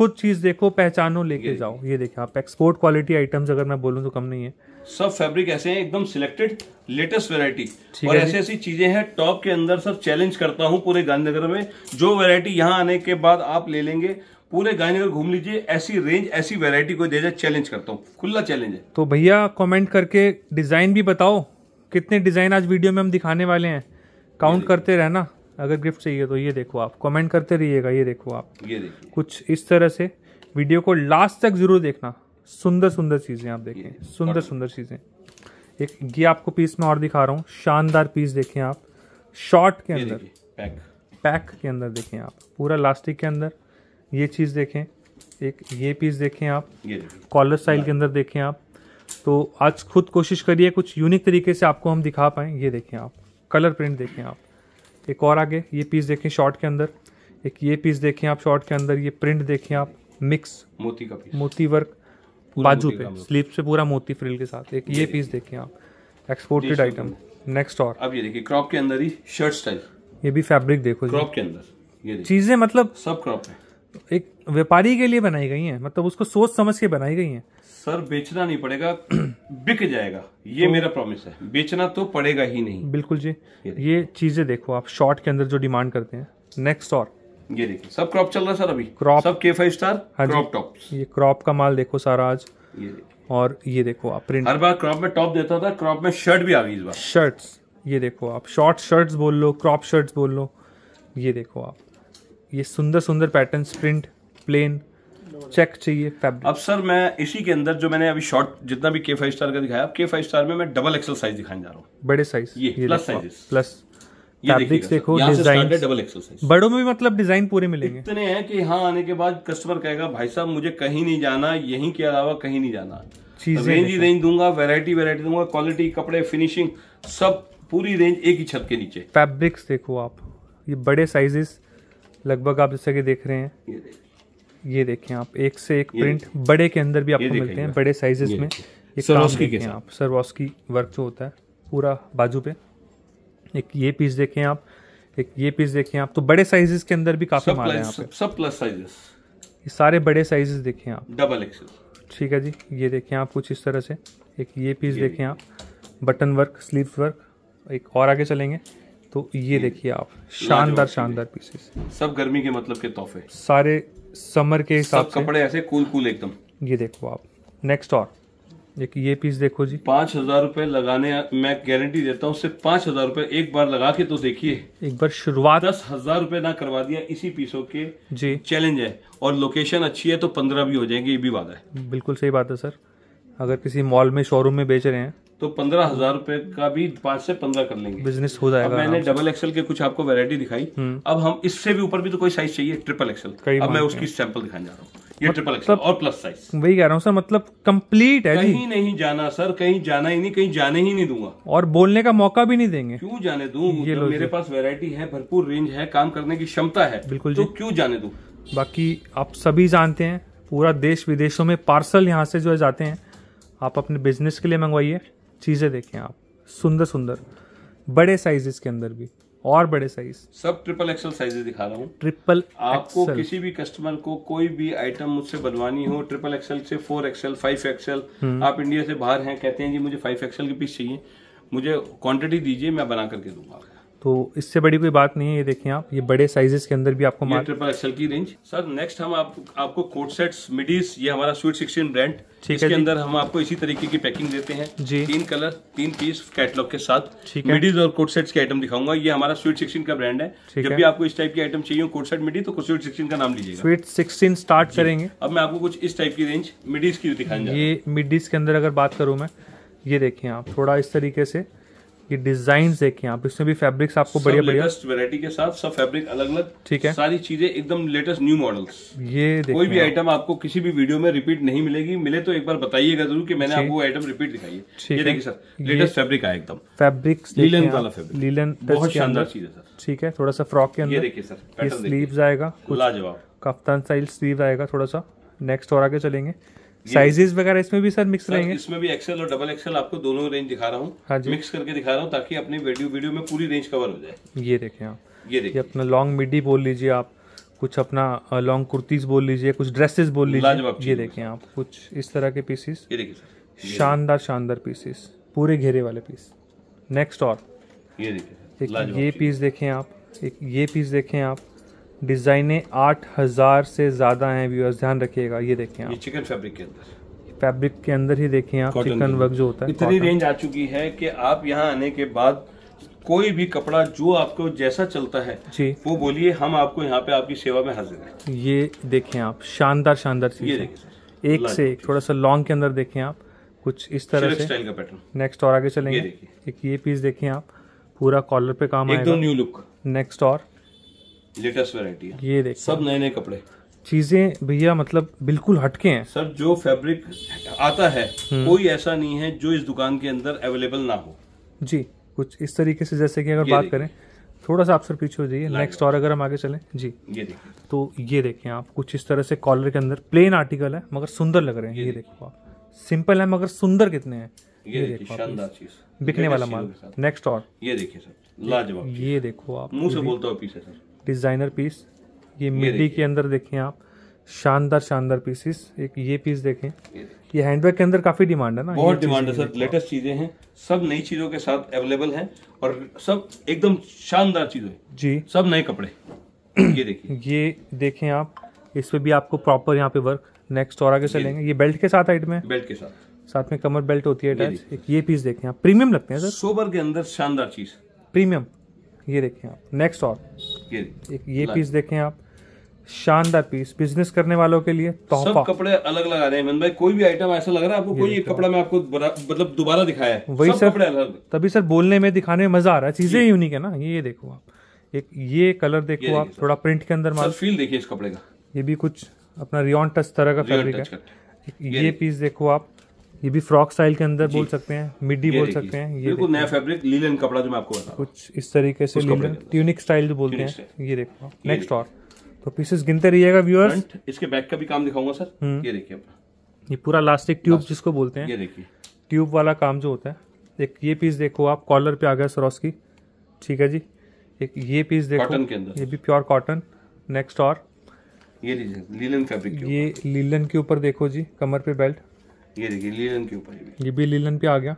खुद चीज देखो पहचानो लेके जाओ ये देखे आप एक्सपोर्ट क्वालिटी आइटम्स अगर मैं बोलूँ तो कम नहीं है सब फैब्रिक ऐसे हैं एकदम सिलेक्टेड लेटेस्ट वेरायटी और ऐसी ऐसी चीजें हैं टॉप के अंदर सब चैलेंज करता हूँ पूरे गांधीनगर में जो वेरायटी यहाँ आने के बाद आप ले लेंगे पूरे गायने घूम लीजिए ऐसी रेंज ऐसी वैरायटी को दे जाए चैलेंज करता हूँ खुला चैलेंज है तो भैया कमेंट करके डिज़ाइन भी बताओ कितने डिज़ाइन आज वीडियो में हम दिखाने वाले हैं काउंट करते रहना अगर गिफ्ट चाहिए तो ये देखो आप कमेंट करते रहिएगा ये देखो आप ये देखो कुछ इस तरह से वीडियो को लास्ट तक ज़रूर देखना सुंदर सुंदर चीज़ें आप देखें सुंदर सुंदर चीज़ें एक ये आपको पीस में और दिखा रहा हूँ शानदार पीस देखें आप शॉर्ट के अंदर पैक पैक के अंदर देखें आप पूरा लास्टिक के अंदर ये चीज़ देखें एक ये पीस देखें आप कॉलर स्टाइल के अंदर देखें आप तो आज खुद कोशिश करिए कुछ यूनिक तरीके से आपको हम दिखा पाएँ ये देखें आप कलर प्रिंट देखें आप एक और आगे ये पीस देखें शॉर्ट के अंदर एक ये पीस देखें आप शॉर्ट के अंदर ये प्रिंट देखें आप मिक्स मोती का पीस मोती वर्क बाजू पे स्लीप से पूरा मोती फ्रिल के साथ एक ये पीस देखें आप एक्सपोर्टेड आइटम नेक्स्ट और अब ये देखिए क्रॉप के अंदर ही शर्ट स्टाइल ये भी फैब्रिक देखो क्रॉप के अंदर चीजें मतलब सब क्रॉप है एक व्यापारी के लिए बनाई गई हैं मतलब उसको सोच समझ के बनाई गई हैं सर बेचना नहीं पड़ेगा बिक जाएगा ये तो, मेरा प्रॉमिस है बेचना तो पड़ेगा ही नहीं बिल्कुल जी ये, चीजें देखो आप शॉर्ट के अंदर जो डिमांड करते हैं नेक्स्ट और ये देखिए सब क्रॉप चल रहा है सर अभी क्रॉप सब के फाइव स्टार हाँ क्रॉप टॉप ये क्रॉप का माल देखो सारा आज ये और ये देखो आप प्रिंट हर बार क्रॉप में टॉप देता था क्रॉप में शर्ट भी आ गई इस बार शर्ट्स ये देखो आप शॉर्ट शर्ट्स बोल लो क्रॉप शर्ट्स बोल लो ये देखो आप ये सुंदर सुंदर पैटर्न प्रिंट प्लेन चेक चाहिए फैब्रिक अब सर मैं इसी के अंदर जो मैंने अभी शॉर्ट जितना भी के फाइव स्टार का दिखाया अब के फाइव स्टार में मैं डबल एक्सल साइज दिखाने जा रहा हूँ बड़े साइज ये, प्लस साइजेस प्लस फैब्रिक्स देखो डिजाइन डबल एक्सल साइज बड़ों में भी मतलब डिजाइन पूरे मिलेंगे इतने हैं कि हाँ आने के बाद कस्टमर कहेगा भाई साहब मुझे कहीं नहीं जाना यहीं के अलावा कहीं नहीं जाना रेंज ही रेंज दूंगा वेरायटी वेरायटी दूंगा क्वालिटी कपड़े फिनिशिंग सब पूरी रेंज एक ही छत के नीचे फैब्रिक्स देखो आप ये बड़े साइजेस लगभग आप जैसे कि देख रहे हैं ये देखें, आप एक से एक प्रिंट बड़े के अंदर भी आपको मिलते हैं बड़े साइजेस में सरवास्की के आप सरवास्की वर्क जो होता है पूरा बाजू पे एक ये पीस देखें आप एक ये पीस देखें आप तो बड़े साइजेस के अंदर भी काफी माल है आप सब प्लस साइजेस ये सारे बड़े साइजेस देखें आप डबल एक्सल ठीक है जी ये देखें आप कुछ इस तरह से एक ये पीस देखें आप बटन वर्क स्लीव वर्क एक और आगे चलेंगे तो ये हम्म। देखिए आप शानदार शानदार पीसेस सब गर्मी के मतलब के तोहफे सारे समर के हिसाब से कपड़े ऐसे कूल कूल एकदम ये देखो आप नेक्स्ट और एक ये पीस देखो जी पांच हजार रूपए लगाने मैं गारंटी देता हूँ सिर्फ पांच हजार रूपए एक बार लगा के तो देखिए एक बार शुरुआत दस हजार रूपए ना करवा दिया इसी पीसों के जी चैलेंज है और लोकेशन अच्छी है तो पंद्रह भी हो जाएंगे ये भी वादा है बिल्कुल सही बात है सर अगर किसी मॉल में शोरूम में बेच रहे हैं तो पंद्रह हजार रूपए का भी पांच से पंद्रह कर लेंगे बिजनेस हो जाएगा अब मैंने डबल एक्सल के कुछ आपको वेरायटी दिखाई हम्म। अब हम इससे भी ऊपर भी तो कोई साइज चाहिए ट्रिपल एक्सल अब मैं उसकी सैंपल दिखाने जा रहा हूँ ये ट्रिपल मतलब एक्सल और प्लस साइज वही कह रहा हूँ सर मतलब कंप्लीट है कहीं नहीं जाना सर कहीं जाना ही नहीं कहीं जाने ही नहीं दूंगा और बोलने का मौका भी नहीं देंगे क्यों जाने दू ये मतलब मेरे पास वेरायटी है भरपूर रेंज है काम करने की क्षमता है बिल्कुल तो क्यों जाने दू बाकी आप सभी जानते हैं पूरा देश विदेशों में पार्सल यहाँ से जो है जाते हैं आप अपने बिजनेस के लिए मंगवाइए चीज़ें देखें आप सुंदर सुंदर बड़े साइजेस के अंदर भी और बड़े साइज सब ट्रिपल एक्सल साइजेस दिखा रहा हूँ ट्रिपल आपको XL. किसी भी कस्टमर को कोई भी आइटम मुझसे बनवानी हो ट्रिपल एक्सल से फोर एक्सल फाइव एक्सल आप इंडिया से बाहर हैं कहते हैं जी मुझे फाइव एक्सल की पीस चाहिए मुझे क्वांटिटी दीजिए मैं बना करके दूंगा तो इससे बड़ी कोई बात नहीं है ये देखिए आप ये बड़े साइजेस के अंदर भी आपको ये ट्रिपल एक्सल की रेंज सर नेक्स्ट हम आप, आपको कोट सेट्स मिडीज ये हमारा स्वीट सिक्सटीन ब्रांड ठीक इसके है अंदर हम आपको इसी तरीके की पैकिंग देते हैं जी तीन कलर तीन पीस कैटलॉग के साथ मिडीज और कोट सेट्स के आइटम दिखाऊंगा ये हमारा स्वीट सिक्सटीन का ब्रांड है जब भी आपको इस टाइप की आइटम चाहिए कोट सेट मिडी तो स्वीट सिक्सटीन का नाम लीजिए स्वीट सिक्सटीन स्टार्ट करेंगे अब मैं आपको कुछ इस टाइप की रेंज मिडीज की दिखाएंगे ये मिडीज के अंदर अगर बात करूँ मैं ये देखें आप थोड़ा इस तरीके से ये डिजाइन देखें आप इसमें भी फैब्रिक्स आपको बढ़िया बढ़िया लेटेस्ट वैरायटी के साथ सब फैब्रिक अलग अलग ठीक है सारी चीजें एकदम लेटेस्ट न्यू मॉडल्स ये कोई भी आइटम आपको किसी भी वीडियो में रिपीट नहीं मिलेगी मिले तो एक बार बताइएगा जरूर कि मैंने आपको आइटम रिपीट दिखाई है ये देखिए सर लेटेस्ट फैब्रिक है एकदम फैब्रिक लीलन वाला फैब्रिक लीलन बहुत शानदार चीज है सर ठीक है थोड़ा सा फ्रॉक के अंदर देखिए सर स्लीव आएगा लाजवाब कफ्तान स्टाइल स्लीव आएगा थोड़ा सा नेक्स्ट और आगे चलेंगे साइजेस वगैरह इसमें भी सर मिक्स सर, रहेंगे इसमें भी एक्सेल और डबल एक्सेल आपको दोनों रेंज दिखा रहा हूँ हाँ मिक्स करके दिखा रहा हूँ ताकि अपने वीडियो वीडियो में पूरी रेंज कवर हो जाए ये देखें आप ये देखिए अपना लॉन्ग मिडी बोल लीजिए आप कुछ अपना लॉन्ग कुर्तीज बोल लीजिए कुछ ड्रेसेस बोल लीजिए ये देखें आप कुछ इस तरह के पीसेस ये देखिए शानदार शानदार पीसेस पूरे घेरे वाले पीस नेक्स्ट और ये देखिए ये पीस देखें आप एक ये पीस देखें आप डिज़ाइनें आठ हज़ार से ज़्यादा हैं व्यूअर्स ध्यान रखिएगा ये देखें आप ये चिकन फैब्रिक के अंदर फैब्रिक के अंदर ही देखें आप चिकन वर्क जो होता है इतनी रेंज आ चुकी है कि आप यहाँ आने के बाद कोई भी कपड़ा जो आपको जैसा चलता है जी वो बोलिए हम आपको यहाँ पे आपकी सेवा में हाजिर है ये देखे आप शानदार शानदार चीज़ एक से एक थोड़ा सा लॉन्ग के अंदर देखे आप कुछ इस तरह से स्टाइल का पैटर्न नेक्स्ट और आगे चलेंगे एक ये पीस देखे आप पूरा कॉलर पे काम एकदम न्यू लुक नेक्स्ट और लेटेस्ट वेराइटी ये देख सब नए नए कपड़े चीजें भैया मतलब बिल्कुल हटके हैं सर जो फैब्रिक आता है हम्म। कोई ऐसा नहीं है जो इस दुकान के अंदर अवेलेबल ना हो जी कुछ इस तरीके से जैसे कि अगर बात करें थोड़ा सा आप सर पीछे हो जाइए नेक्स्ट और अगर हम आगे चलें जी ये देखिए तो ये देखें आप कुछ इस तरह से कॉलर के अंदर प्लेन आर्टिकल है मगर सुंदर लग रहे हैं ये देखो आप सिंपल है मगर सुंदर कितने हैं ये, देखो बिकने वाला माल नेक्स्ट और ये देखिए सर लाजवाब ये देखो आप मुंह से बोलता हूँ पीछे सर डिज़ाइनर पीस ये मिट्टी के अंदर देखें आप शानदार शानदार पीसेस एक ये पीस देखें ये, ये हैंडबैग के अंदर काफी डिमांड है ना बहुत डिमांड है सर लेटेस्ट चीजें हैं सब नई चीजों के साथ अवेलेबल हैं और सब एकदम शानदार चीजें जी सब नए कपड़े ये देखिए ये देखें आप इस पे भी आपको प्रॉपर यहाँ पे वर्क नेक्स्ट और आगे चलेंगे ये बेल्ट के साथ हाइट में बेल्ट के साथ साथ में कमर बेल्ट होती है अटैच एक ये पीस देखें आप प्रीमियम लगते हैं सर सोबर के अंदर शानदार चीज प्रीमियम ये देखें आप नेक्स्ट और ये एक ये पीस देखें आप शानदार पीस बिजनेस करने वालों के लिए सब कपड़े अलग लगा रहे हैं भाई कोई भी आइटम ऐसा लग रहा है आपको कोई एक कपड़ा मैं आपको मतलब दोबारा दिखाया है वही सब कपड़े अलग तभी सर बोलने में दिखाने में मजा आ रहा है चीजें यूनिक है ना ये देखो आप एक ये कलर देखो आप थोड़ा प्रिंट के अंदर मार फील देखिए इस कपड़े का ये भी कुछ अपना रियॉन टच तरह का फैब्रिक है ये पीस देखो आप ये भी फ्रॉक स्टाइल के अंदर बोल सकते हैं मिडी बोल सकते हैं ये बिल्कुल नया फैब्रिक लीलन कपड़ा जो मैं आपको बता कुछ इस तरीके से लीलन ट्यूनिक स्टाइल जो बोलते हैं ये देखो नेक्स्ट और तो पीसेस गिनते रहिएगा व्यूअर्स इसके बैक का भी काम दिखाऊंगा सर हम्म। ये देखिए ये पूरा लास्टिक ट्यूब जिसको बोलते हैं ये देखिए ट्यूब वाला काम जो होता है एक ये पीस देखो आप कॉलर पे आ गया सरोस की ठीक है जी एक ये पीस देखो कॉटन के अंदर ये भी प्योर कॉटन नेक्स्ट और ये लीलन फैब्रिक ये लीलन के ऊपर देखो जी कमर पे बेल्ट ये देखिए लीलन के ऊपर ये, भी लीलन पे आ गया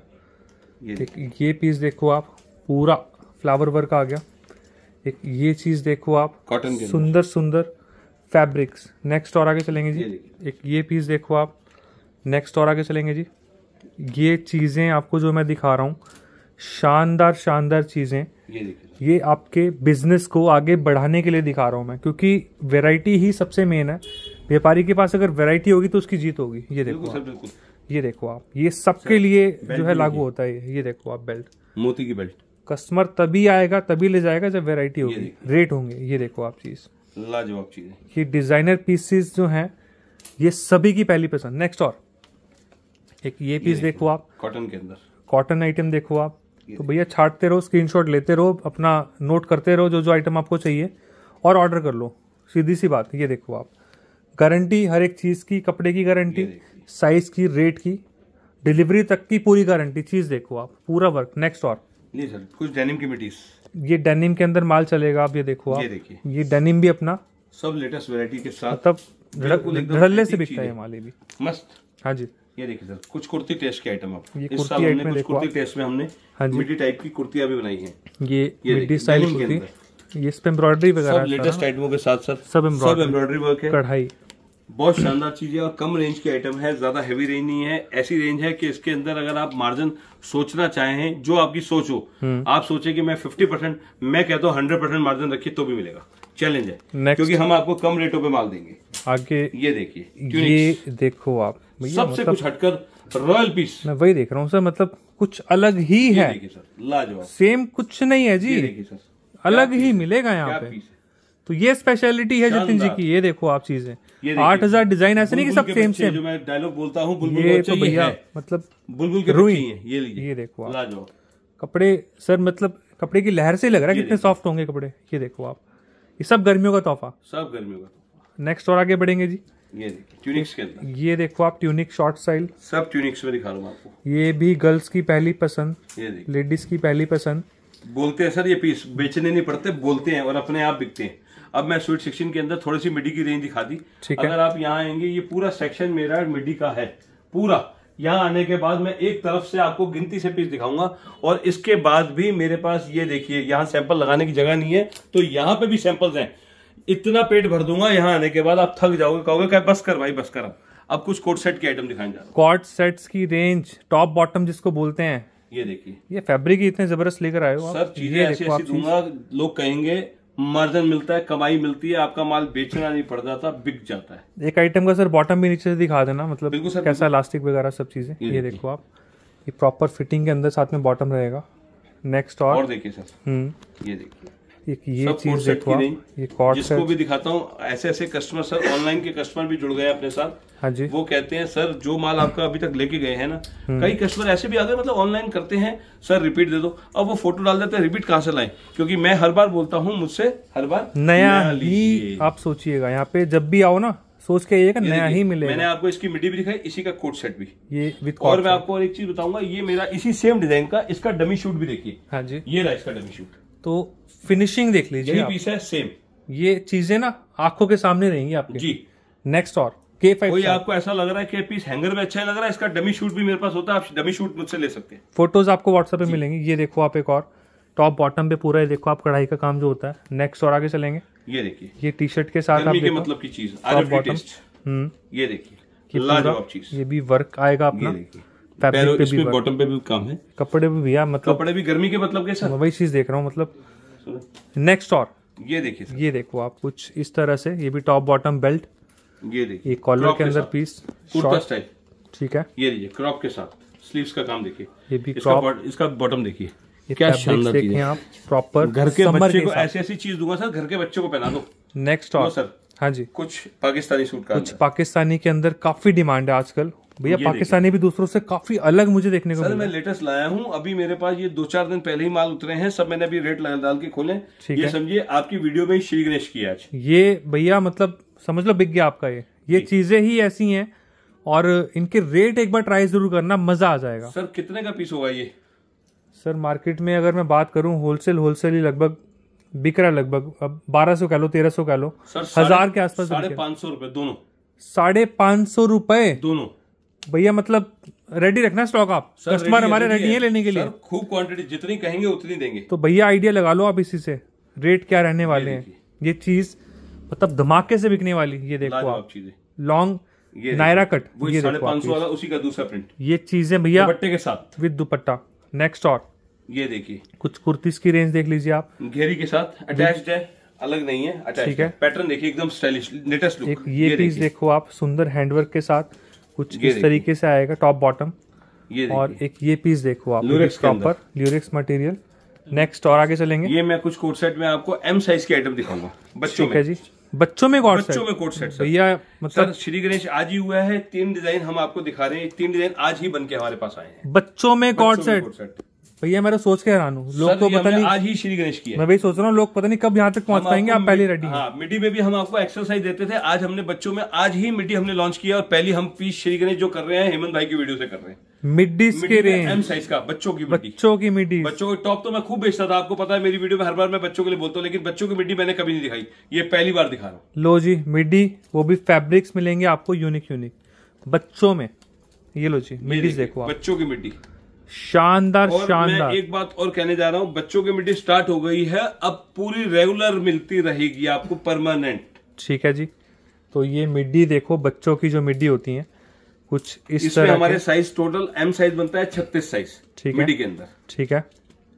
ये देखिए ये पीस देखो आप पूरा फ्लावर वर्क आ गया एक ये चीज़ देखो आप कॉटन सुंदर सुंदर फैब्रिक्स नेक्स्ट और आगे चलेंगे जी एक ये पीस देखो आप नेक्स्ट और आगे चलेंगे जी ये चीज़ें आपको जो मैं दिखा रहा हूँ शानदार शानदार चीज़ें ये, ये आपके बिजनेस को आगे बढ़ाने के लिए दिखा रहा हूँ मैं क्योंकि वेराइटी ही सबसे मेन है व्यापारी के पास अगर वैरायटी होगी तो उसकी जीत होगी ये देखो बिल्कुल ये देखो आप ये सबके लिए जो है लागू होता है ये देखो आप बेल्ट मोती की बेल्ट कस्टमर तभी आएगा तभी ले जाएगा जब वेराइटी होगी रेट होंगे ये देखो आप चीज लाजवाब चीज ये डिजाइनर पीसेस जो है ये सभी की पहली पसंद नेक्स्ट और एक ये पीस ये देखो, देखो आप कॉटन के अंदर कॉटन आइटम देखो आप तो भैया छाटते रहो स्क्रीनशॉट लेते रहो अपना नोट करते रहो जो जो आइटम आपको चाहिए और ऑर्डर कर लो सीधी सी बात ये देखो आप गारंटी हर एक चीज़ की कपड़े की गारंटी साइज की रेट की डिलीवरी तक की पूरी गारंटी चीज़ देखो आप पूरा वर्क नेक्स्ट और नहीं सर कुछ डेनिम की मिटीज ये डेनिम के अंदर माल चलेगा आप ये देखो आप ये देखिए ये डेनिम भी अपना सब लेटेस्ट वेराइटी के साथ मतलब धड़ल्ले से बिकता है माले भी मस्त हाँ जी ये देखिए सर कुछ कुर्ती टेस्ट के आइटम आप ये कुर्ती टेस्ट में हमने हाँ जी मिडी टाइप की कुर्तियां भी बनाई हैं ये मिडी स्टाइल कुर्ती ये इस पे एम्ब्रॉयडरी वगैरह सब लेटेस्ट आइटमों के साथ साथ सब एम्ब्रॉयडरी वर्क है कढ़ाई बहुत शानदार चीज है और कम रेंज के आइटम है ज्यादा हैवी रेंज नहीं है ऐसी रेंज है कि इसके अंदर अगर आप मार्जिन सोचना चाहें जो आपकी सोच हो हम्म। आप सोचे कि मैं 50 परसेंट मैं कहता हूँ 100 परसेंट मार्जिन रखिए तो भी मिलेगा चैलेंज है Next. क्योंकि हम आपको कम रेटों पे माल देंगे आगे ये देखिए ये देखो आप सबसे मतलब, कुछ हटकर रॉयल पीस मैं वही देख रहा हूँ सर मतलब कुछ अलग ही है लाजवाब सेम कुछ नहीं है जी देखिए सर अलग ही मिलेगा यहाँ पे तो ये स्पेशलिटी है जितिन जी की ये देखो आप चीजें आठ हजार डिजाइन ऐसे नहीं कि सब सेम सेम जो मैं डायलॉग बोलता हूँ ये तो भैया मतलब बुलबुल के रुई ये ये देखो आप कपड़े सर मतलब कपड़े की लहर से लग रहा है कितने सॉफ्ट होंगे कपड़े ये देखो आप ये सब गर्मियों का तोहफा सब गर्मियों का नेक्स्ट और आगे बढ़ेंगे जी ये ट्यूनिक्स के अंदर ये देखो आप ट्यूनिक शॉर्ट स्टाइल सब ट्यूनिक्स में दिखा रहा हूँ आपको ये भी गर्ल्स की पहली पसंद लेडीज की पहली पसंद बोलते हैं सर ये पीस बेचने नहीं पड़ते बोलते हैं और अपने आप बिकते हैं अब मैं स्वीट सेक्शन के अंदर थोड़ी सी मिडी की रेंज दिखा दी अगर आप यहाँ आएंगे ये पूरा सेक्शन मेरा मिडी का है पूरा यहाँ आने के बाद मैं एक तरफ से आपको गिनती से पीस दिखाऊंगा और इसके बाद भी मेरे पास ये देखिए यहाँ सैंपल लगाने की जगह नहीं है तो यहाँ पे भी सैंपल्स हैं इतना पेट भर दूंगा यहाँ आने के बाद आप थक जाओगे कहोगे क्या बस कर भाई बस कर अब कुछ कोट सेट के आइटम दिखाएंगे कोट सेट्स की रेंज टॉप बॉटम जिसको बोलते हैं ये देखिए ये फैब्रिक ही इतने जबरदस्त लेकर आए हो सर चीजें ऐसी ऐसी दूंगा लोग कहेंगे मार्जिन मिलता है कमाई मिलती है आपका माल बेचना नहीं पड़ता था बिक जाता है एक आइटम का सर बॉटम भी नीचे से दिखा देना मतलब बिल्कुल सर कैसा इलास्टिक वगैरह सब चीजें ये, देखो आप ये प्रॉपर फिटिंग के अंदर साथ में बॉटम रहेगा नेक्स्ट और, और देखिए सर हम्म ये देखिए एक ये चीज देखो ये कॉर्ड जिसको भी दिखाता हूँ ऐसे ऐसे कस्टमर सर ऑनलाइन के कस्टमर भी जुड़ गए अपने साथ हाँ जी वो कहते हैं सर जो माल हम्म। आपका अभी तक लेके गए हैं ना हम्म। कई कस्टमर ऐसे भी आ गए मतलब ऑनलाइन करते हैं सर रिपीट दे दो अब वो फोटो डाल देते हैं रिपीट कहाँ से लाए क्योंकि मैं हर बार बोलता हूँ मुझसे हर बार नया ही आप सोचिएगा यहाँ पे जब भी आओ ना सोच के ये नया ही मिलेगा मैंने आपको इसकी मिडी भी दिखाई इसी का कोट सेट भी ये विद और मैं आपको और एक चीज बताऊंगा ये मेरा इसी सेम डिजाइन का इसका डमी शूट भी देखिए हाँ जी ये रहा इसका डमी शूट तो फिनिशिंग देख लीजिए यही पीस है सेम ये चीजें ना आंखों के सामने रहेंगी आपके जी नेक्स्ट और के फाइव कोई आपको ऐसा लग रहा है कि पीस हैंगर में अच्छा लग रहा है इसका डमी शूट भी मेरे पास होता है आप डमी शूट मुझसे ले सकते हैं फोटोज आपको व्हाट्सएप पे मिलेंगे ये देखो आप एक और टॉप बॉटम पे पूरा ये देखो आप कढ़ाई का काम जो होता है नेक्स्ट और आगे चलेंगे ये देखिए ये टी शर्ट के साथ आप के मतलब की चीज बॉटम हम्म। ये देखिए ये भी वर्क आएगा अपना फैब्रिक पे भी बॉटम पे भी कम है कपड़े भी भैया मतलब कपड़े भी गर्मी के मतलब के सर वही चीज देख रहा हूँ मतलब नेक्स्ट और ये देखिए ये देखो आप कुछ इस तरह से ये भी टॉप बॉटम बेल्ट ये देखिए ये कॉलर के अंदर पीस कुर्ता स्टाइल ठीक है ये देखिए क्रॉप के साथ स्लीव्स का काम देखिए ये भी क्रॉप इसका बॉटम देखिए क्या शानदार चीज आप प्रॉपर घर के बच्चे को ऐसी ऐसी चीज दूंगा सर घर के बच्चे को पहना दो नेक्स्ट और सर हाँ जी कुछ पाकिस्तानी सूट का कुछ पाकिस्तानी के अंदर काफी डिमांड है आजकल भैया पाकिस्तानी भी दूसरों से काफी अलग मुझे देखने को सर मैं लेटेस्ट लाया हूँ अभी मेरे पास ये दो चार दिन पहले ही माल उतरे हैं सब मैंने अभी रेट डाल के खोले ये समझिए आपकी वीडियो में श्री गणेश की आज ये भैया मतलब समझ लो बिक गया आपका ये ये चीजें ही ऐसी हैं और इनके रेट एक बार ट्राई जरूर करना मजा आ जाएगा सर कितने का पीस होगा ये सर मार्केट में अगर मैं बात करूं होलसेल होलसेल ही लगभग बिक रहा लगभग अब बारह सौ कह लो तेरह सौ कह लो हजार के आसपास साढ़े पांच सौ रुपए दोनों साढ़े पांच सौ रुपए दोनों भैया मतलब रेडी रखना स्टॉक आप कस्टमर हमारे रेडी है, लेने के लिए खूब क्वांटिटी जितनी कहेंगे उतनी देंगे तो भैया आइडिया लगा लो आप इसी से रेट क्या रहने वाले हैं ये चीज मतलब धमाके से बिकने वाली ये देखो आप चीजें लॉन्ग नायरा कट ये वाला उसी का दूसरा प्रिंट ये चीजें भैया दुपट्टे के साथ विद दुपट्टा नेक्स्ट और ये देखिए कुछ कुर्तीस की रेंज देख लीजिए आप घेरी के साथ अटैच्ड है अलग नहीं है ठीक है पैटर्न देखिए एकदम स्टाइलिश लेटेस्ट लुक ये, ये पीस देखो आप सुंदर हैंडवर्क के साथ कुछ इस तरीके से आएगा टॉप बॉटम और एक ये पीस देखो आप lurex proper lurex material next और आगे चलेंगे ये मैं कुछ कोट सेट में आपको एम साइज के आइटम दिखाऊंगा बच्चों में जी बच्चों में कोट बच्चों में कोट सेट भैया मतलब श्री गणेश आज ही हुआ है तीन डिजाइन हम आपको दिखा रहे हैं तीन डिजाइन आज ही बन के हमारे पास आए हैं बच्चों में कोट सेट भैया मेरा सोच के हैरान हूँ लोग तो पता नहीं आज ही श्री गणेश की है मैं वही सोच रहा हूँ लोग पता नहीं कब यहाँ तक पहुंच पाएंगे आप पहले रेडी हाँ मिट्टी में भी हम आपको एक्सरसाइज देते थे आज हमने बच्चों में आज ही मिट्टी हमने लॉन्च किया और पहली हम पीस श्री गणेश जो कर रहे हैं हेमंत भाई की वीडियो से कर रहे हैं मिड के रेंज एम साइज का बच्चों की मिट्टी बच्चों की मिट्टी बच्चों के टॉप तो मैं खूब बेचता था आपको पता है मेरी वीडियो में हर बार मैं बच्चों के लिए बोलता हूँ लेकिन बच्चों की मिट्टी मैंने कभी नहीं दिखाई ये पहली बार दिखा रहा हूँ लो जी मिड्डी वो भी फैब्रिक्स मिलेंगे आपको यूनिक यूनिक बच्चों में ये लो जी मिड्डी देखो बच्चों की मिट्टी शानदार शानदार एक बात और कहने जा रहा हूँ बच्चों की मिट्टी स्टार्ट हो गई है अब पूरी रेगुलर मिलती रहेगी आपको परमानेंट ठीक है जी तो ये मिड्डी देखो बच्चों की जो मिड्डी होती है कुछ इस इसमें हमारे साइज टोटल एम साइज बनता है छत्तीस साइज ठीक मिड्डी के अंदर ठीक है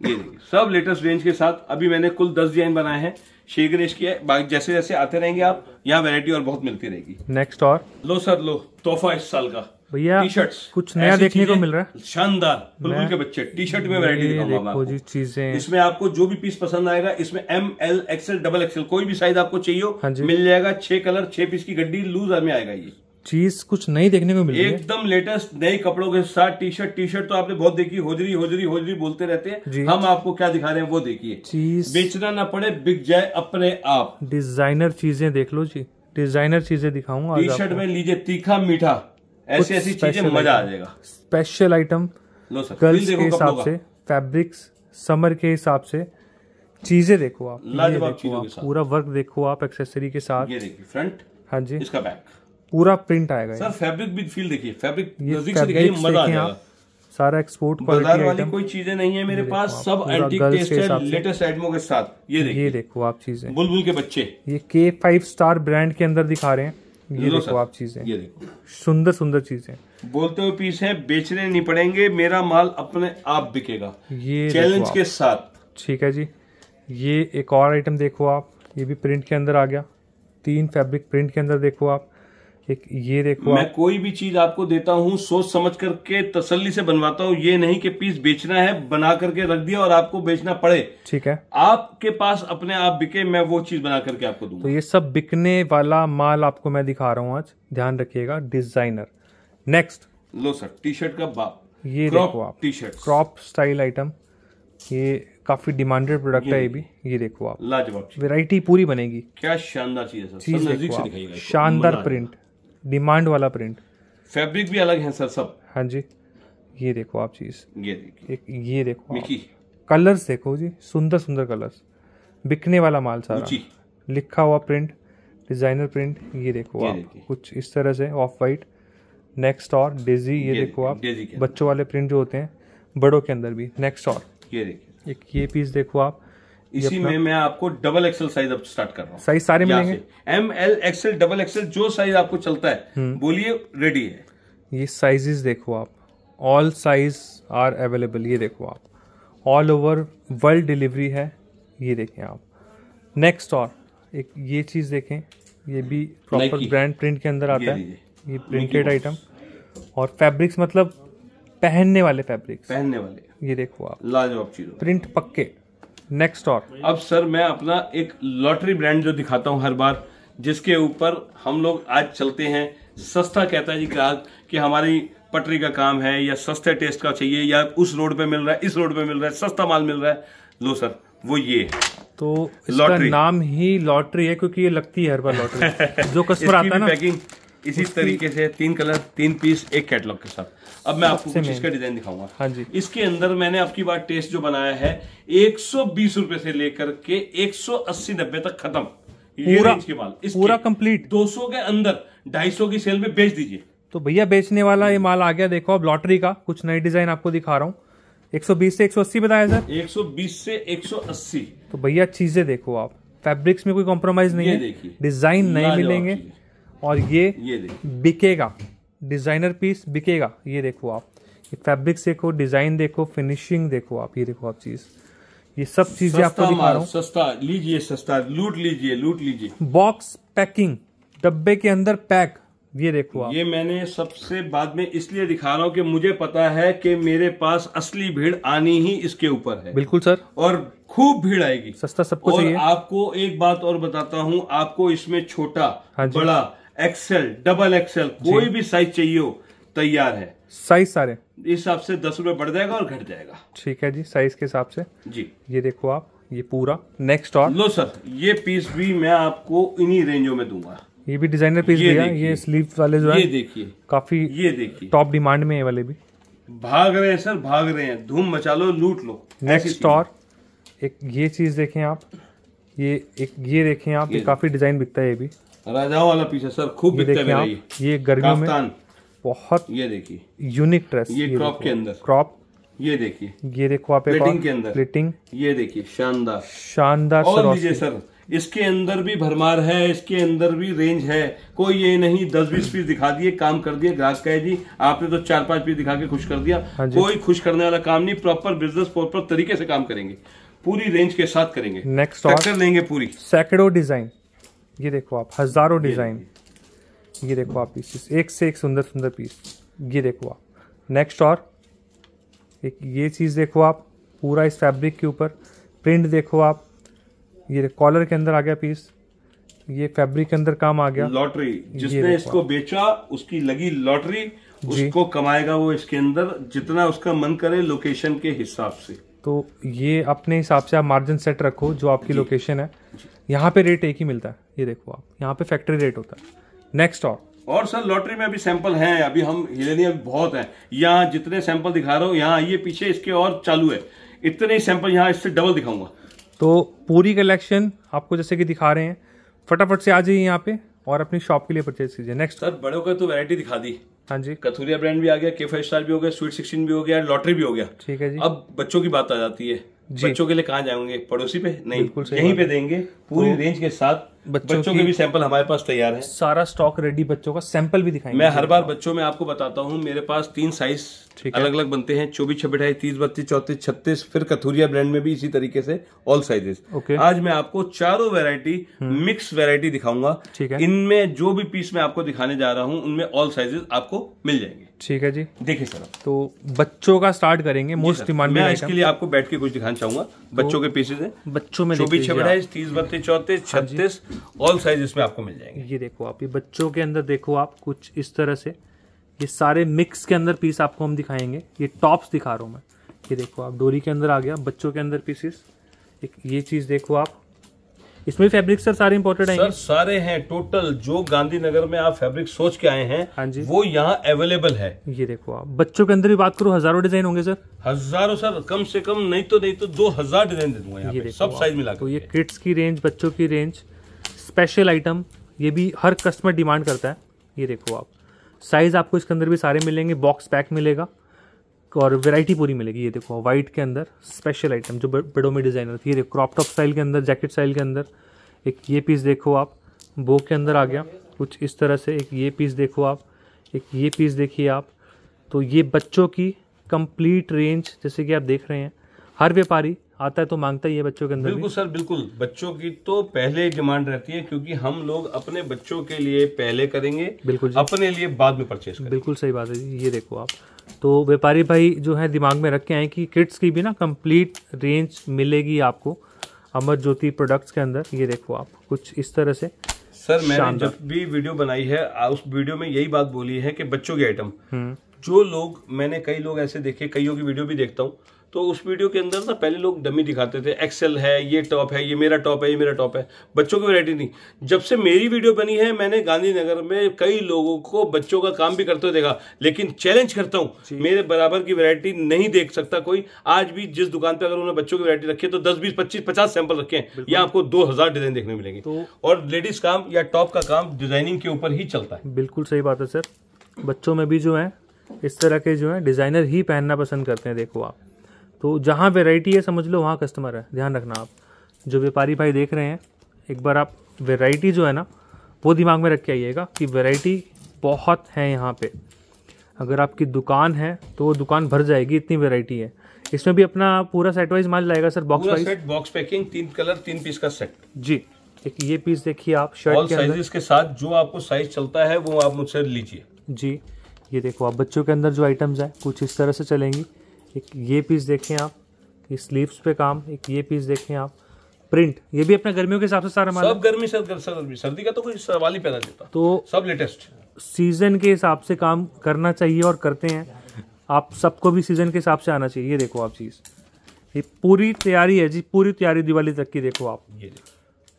ये सब लेटेस्ट रेंज के साथ अभी मैंने कुल दस डिजाइन बनाए हैं शेख गणेश की है जैसे जैसे आते रहेंगे आप यहाँ वेरायटी और बहुत मिलती रहेगी नेक्स्ट और लो सर लो तोहफा इस साल का भैया कुछ नया देखने को मिल रहा है शानदार बिल्कुल के बच्चे टी शर्ट में वैरायटी दिखाऊंगा जी चीजें इसमें आपको जो भी पीस पसंद आएगा इसमें M L XL double XL कोई भी साइज आपको चाहिए हाँ मिल जाएगा छह कलर छह पीस की गड्डी लूज में आएगा ये चीज कुछ नई देखने को मिली एकदम लेटेस्ट नए कपड़ों के साथ टी शर्ट टी शर्ट तो आपने बहुत देखी होजरी होजरी होजरी बोलते रहते हैं हम आपको क्या दिखा रहे हैं वो देखिए चीज बेचना ना पड़े बिक जाए अपने आप डिजाइनर चीजें देख लो जी डिजाइनर चीजें दिखाऊंगा टी शर्ट में लीजिए तीखा मीठा ऐसी ऐसी चीजें मजा आ जाएगा स्पेशल आइटम गर्ल्स के हिसाब से फैब्रिक्स समर के हिसाब से चीजें देखो आप पूरा वर्क देखो आप एक्सेसरी के साथ ये देखिए फ्रंट हाँ जी इसका बैक पूरा प्रिंट आएगा सर फैब्रिक भी फील देखिए फैब्रिक देखिए मजा आ सारा एक्सपोर्ट बाजार वाली कोई चीजें नहीं है मेरे पास सब एंटीक लेटेस्ट एडमो के साथ ये ये देखो आप चीजें बुलबुल के बच्चे ये के फाइव स्टार ब्रांड के अंदर दिखा रहे हैं ये देखो आप चीजें ये देखो सुंदर सुंदर चीजें बोलते हुए पीस है बेचने नहीं पड़ेंगे मेरा माल अपने आप बिकेगा ये चैलेंज के साथ ठीक है जी ये एक और आइटम देखो आप ये भी प्रिंट के अंदर आ गया तीन फैब्रिक प्रिंट के अंदर देखो आप ये, ये देखो मैं कोई भी चीज आपको देता हूँ सोच समझ करके तसल्ली से बनवाता हूँ ये नहीं कि पीस बेचना है बना करके रख दिया और आपको बेचना पड़े ठीक है आपके पास अपने आप बिके मैं वो चीज बना करके आपको दूंगा तो ये सब बिकने वाला माल आपको मैं दिखा रहा हूँ आज ध्यान रखिएगा डिजाइनर नेक्स्ट लो सर टी शर्ट का बाप ये देखो आप T shirt crop style item ये काफी डिमांडेड प्रोडक्ट है ये भी ये देखो आप लाजवाब वेराइटी पूरी बनेगी क्या शानदार चीज है सर नजदीक से दिखाइएगा शानदार प्रिंट डिमांड वाला प्रिंट फैब्रिक भी अलग है सर सब हाँ जी ये देखो आप चीज ये देखिए ये देखो मिकी कलर्स देखो जी सुंदर सुंदर कलर्स बिकने वाला माल सारा लिखा हुआ प्रिंट डिजाइनर प्रिंट ये देखो ये आप कुछ इस तरह से ऑफ वाइट नेक्स्ट और डेजी ये, ये देखो आप बच्चों वाले प्रिंट जो होते हैं बड़ों के अंदर भी नेक्स्ट और ये देखिए एक ये पीस देखो आप इसी में मैं आपको डबल एक्सएल साइज अब स्टार्ट कर रहा हूँ साइज सारे मिलेंगे M L XL double XL जो साइज आपको चलता है हम्म। बोलिए रेडी है ये साइजेस देखो आप ऑल साइज आर अवेलेबल ये देखो आप ऑल ओवर वर्ल्ड डिलीवरी है ये देखें आप नेक्स्ट और एक ये चीज़ देखें ये भी प्रॉपर ब्रांड प्रिंट के अंदर आता है ये प्रिंटेड आइटम और फैब्रिक्स मतलब पहनने वाले फैब्रिक्स पहनने वाले ये देखो आप लाजवाब चीज प्रिंट पक्के नेक्स्ट और अब सर मैं अपना एक लॉटरी ब्रांड जो दिखाता हूँ हर बार जिसके ऊपर हम लोग आज चलते हैं सस्ता कहता है जी ग्राहक कि हमारी पटरी का काम है या सस्ते टेस्ट का चाहिए या उस रोड पे मिल रहा है इस रोड पे मिल रहा है सस्ता माल मिल रहा है लो सर वो ये है तो इसका नाम ही लॉटरी है क्योंकि ये लगती है हर बार लॉटरी जो कस्टमर आता है ना पैकिंग इसी तरीके से तीन कलर तीन पीस एक कैटलॉग के साथ अब मैं आपको कुछ इसका डिजाइन दिखाऊंगा हाँ जी इसके अंदर मैंने आपकी बात टेस्ट जो बनाया है एक सौ रुपए से लेकर के एक सौ अस्सी तक खत्म पूरा, कम्प्लीट दो सौ कंप्लीट 200 के अंदर 250 की सेल में बेच दीजिए तो भैया बेचने वाला ये माल आ गया देखो अब लॉटरी का कुछ नई डिजाइन आपको दिखा रहा हूँ 120 से 180 बताया सर 120 से 180 तो भैया चीजें देखो आप फैब्रिक्स में कोई कॉम्प्रोमाइज नहीं है डिजाइन नए मिलेंगे और ये, ये बिकेगा डिज़ाइनर पीस बिकेगा ये देखो आप ये फैब्रिक देखो डिज़ाइन देखो फिनिशिंग देखो आप ये देखो आप चीज़ ये सब चीजें आपको दिखा रहा सस्ता लीजिए सस्ता लूट लीजिए लूट लीजिए बॉक्स पैकिंग डब्बे के अंदर पैक ये देखो आप। ये मैंने सबसे बाद में इसलिए दिखा रहा हूँ कि मुझे पता है कि मेरे पास असली भीड़ आनी ही इसके ऊपर है बिल्कुल सर और खूब भीड़ आएगी सस्ता सबको कुछ आपको एक बात और बताता हूँ आपको इसमें छोटा हाँ बड़ा एक्सेल डबल एक्सेल कोई भी साइज चाहिए हो तैयार है साइज सारे इस हिसाब से दस रुपए बढ़ जाएगा और घट जाएगा ठीक है जी साइज के हिसाब से जी ये देखो आप ये पूरा नेक्स्ट और लो सर ये पीस भी मैं आपको इन्हीं रेंजों में दूंगा ये भी डिजाइनर पीस ये दिया ये स्लीव वाले जो है ये देखिए काफी ये देखिए टॉप डिमांड में है वाले भी भाग रहे हैं सर भाग रहे हैं धूम मचा लो लूट लो नेक्स्ट और एक ये चीज देखें आप ये एक ये देखें आप ये, ये काफी डिजाइन बिकता है ये भी राजाओं वाला पीस है सर खूब बिकते हैं भाई ये गर्मियों में बहुत ये देखिए यूनिक ड्रेस ये क्रॉप के अंदर क्रॉप ये देखिए ये देखो आप प्लेटिंग के अंदर प्लेटिंग ये देखिए शानदार शानदार और लीजिए सर इसके अंदर भी भरमार है इसके अंदर भी रेंज है कोई ये नहीं दस बीस पीस दिखा दिए काम कर दिए ग्राहक कहे जी आपने तो चार पांच पीस दिखा के खुश कर दिया हाँ कोई खुश करने वाला काम नहीं प्रॉपर बिजनेस प्रॉपर तरीके से काम करेंगे पूरी रेंज के साथ करेंगे नेक्स्ट लेंगे पूरी सैकड़ो डिजाइन ये देखो आप हज़ारों डिज़ाइन ये देखो आप पीसेस एक से एक सुंदर सुंदर पीस ये देखो आप नेक्स्ट और एक ये चीज़ देखो आप पूरा इस फैब्रिक के ऊपर प्रिंट देखो आप ये कॉलर के अंदर आ गया पीस ये फैब्रिक के अंदर काम आ गया लॉटरी जिसने इसको बेचा उसकी लगी लॉटरी उसको कमाएगा वो इसके अंदर जितना उसका मन करे लोकेशन के हिसाब से तो ये अपने हिसाब से आप मार्जिन सेट रखो जो आपकी लोकेशन है यहाँ पे रेट एक ही मिलता है ये देखो आप यहाँ पे फैक्ट्री रेट होता है नेक्स्ट और और सर लॉटरी में अभी सैंपल हैं अभी हम हिलेनिया बहुत हैं यहाँ जितने सैंपल दिखा रहा हूँ यहाँ ये पीछे इसके और चालू है इतने ही सैंपल यहाँ इससे डबल दिखाऊंगा तो पूरी कलेक्शन आपको जैसे कि दिखा रहे हैं फटाफट से आ जाइए यहाँ पे और अपनी शॉप के लिए परचेज कीजिए नेक्स्ट सर बड़े का तो वेरायटी दिखा दी हाँ जी कथुरिया ब्रांड भी आ गया के फाइव स्टार भी हो गया स्वीट सिक्सटीन भी हो गया लॉटरी भी हो गया ठीक है जी अब बच्चों की बात आ जाती है बच्चों के लिए कहाँ जाएंगे पड़ोसी पे नहीं यहीं पे देंगे तो पूरी रेंज के साथ बच्चों, बच्चों के भी सैंपल हमारे पास तैयार है सारा स्टॉक रेडी बच्चों का सैंपल भी दिखाएंगे मैं हर बार बच्चों में आपको बताता हूँ मेरे पास तीन साइज अलग अलग बनते हैं चौबीस छब्बीठाई तीस बत्तीस चौतीस छत्तीस फिर कथुरिया ब्रांड में भी इसी तरीके से ऑल साइजेस आज मैं आपको चारों वेरायटी मिक्स वेरायटी दिखाऊंगा इनमें जो भी पीस मैं आपको दिखाने जा रहा हूँ उनमें ऑल साइजेस आपको मिल जाएंगे ठीक है जी देखिए सर तो बच्चों का स्टार्ट करेंगे मोस्ट डिमांड मैं इसके लिए आपको बैठ के कुछ दिखाना चाहूंगा बच्चों के पीसेज हैं बच्चों में चौबीस छब्बीस तीस बत्तीस चौतीस हाँ छत्तीस ऑल साइज इसमें आपको मिल जाएंगे ये देखो आप ये बच्चों के अंदर देखो आप कुछ इस तरह से ये सारे मिक्स के अंदर पीस आपको हम दिखाएंगे ये टॉप्स दिखा रहा हूँ मैं ये देखो आप डोरी के अंदर आ गया बच्चों के अंदर पीसेस एक ये चीज़ देखो आप इसमें फैब्रिक सर सारे इम्पोर्टेड हैं सारे हैं टोटल जो गांधीनगर में आप फैब्रिक सोच के आए हैं हाँ जी वो यहाँ अवेलेबल है ये देखो आप बच्चों के अंदर भी बात करो हजारों डिजाइन होंगे सर हजारों सर कम से कम नहीं तो नहीं तो दो हजार डिजाइन दे दूंगा सब साइज मिला तो ये किड्स की रेंज बच्चों की रेंज स्पेशल आइटम ये भी हर कस्टमर डिमांड करता है ये देखो आप साइज आपको इसके अंदर भी सारे मिलेंगे बॉक्स पैक मिलेगा और वैरायटी पूरी मिलेगी ये देखो वाइट के अंदर स्पेशल आइटम जो बड़ों में डिज़ाइनर थी ये देखो क्रॉप टॉप स्टाइल के अंदर जैकेट स्टाइल के अंदर एक ये पीस देखो आप बो के अंदर आ गया कुछ इस तरह से एक ये पीस देखो आप एक ये पीस देखिए आप तो ये बच्चों की कंप्लीट रेंज जैसे कि आप देख रहे हैं हर व्यापारी आता है तो मांगता ही है बच्चों के अंदर बिल्कुल सर बिल्कुल बच्चों की तो पहले डिमांड रहती है क्योंकि हम लोग अपने बच्चों के लिए पहले करेंगे बिल्कुल अपने लिए बाद में परचेज बिल्कुल सही बात है ये देखो आप तो व्यापारी भाई जो है दिमाग में रख के आए कि किड्स की भी ना कंप्लीट रेंज मिलेगी आपको अमर ज्योति प्रोडक्ट्स के अंदर ये देखो आप कुछ इस तरह से सर मैंने जब भी वीडियो बनाई है उस वीडियो में यही बात बोली है कि बच्चों के आइटम हम्म। जो लोग मैंने कई लोग ऐसे देखे कईयों की वीडियो भी देखता हूँ तो उस वीडियो के अंदर ना पहले लोग डमी दिखाते थे एक्सेल है ये टॉप है ये मेरा टॉप है ये मेरा टॉप है बच्चों की वैरायटी नहीं जब से मेरी वीडियो बनी है मैंने गांधीनगर में कई लोगों को बच्चों का काम भी करते हुए देखा लेकिन चैलेंज करता हूँ मेरे बराबर की वैरायटी नहीं देख सकता कोई आज भी जिस दुकान पर अगर उन्होंने बच्चों की वरायटी रखी है तो दस बीस पच्चीस पचास सैंपल रखे हैं या आपको दो हजार डिजाइन देखने मिलेंगे तो और लेडीज काम या टॉप का काम डिजाइनिंग के ऊपर ही चलता है बिल्कुल सही बात है सर बच्चों में भी जो है इस तरह के जो है डिजाइनर ही पहनना पसंद करते हैं देखो आप तो जहाँ वेराइटी है समझ लो वहाँ कस्टमर है ध्यान रखना आप जो व्यापारी भाई देख रहे हैं एक बार आप वेराइटी जो है ना वो दिमाग में रख के आइएगा कि वेराइटी बहुत है यहाँ पे अगर आपकी दुकान है तो वो दुकान भर जाएगी इतनी वेराइटी है इसमें भी अपना पूरा सेट वाइज माल जाएगा sir box wise set box packing तीन कलर तीन पीस का सेट जी एक ये पीस देखिए आप शर्ट All के अंदर के साथ जो आपको साइज चलता है वो आप मुझसे लीजिए जी ये देखो आप बच्चों के अंदर जो आइटम्स हैं कुछ इस तरह से चलेंगी एक ये पीस देखें आप कि स्लीव्स पे काम एक ये पीस देखें आप प्रिंट ये भी अपने गर्मियों के हिसाब से सारा सब गर्मी सर्द सर्दी सर्दी का तो कोई सवाल ही पैदा देता तो सब लेटेस्ट सीजन के हिसाब से काम करना चाहिए और करते हैं आप सबको भी सीजन के हिसाब से आना चाहिए ये देखो आप चीज़ ये पूरी तैयारी है जी पूरी तैयारी दिवाली तक की देखो आप ये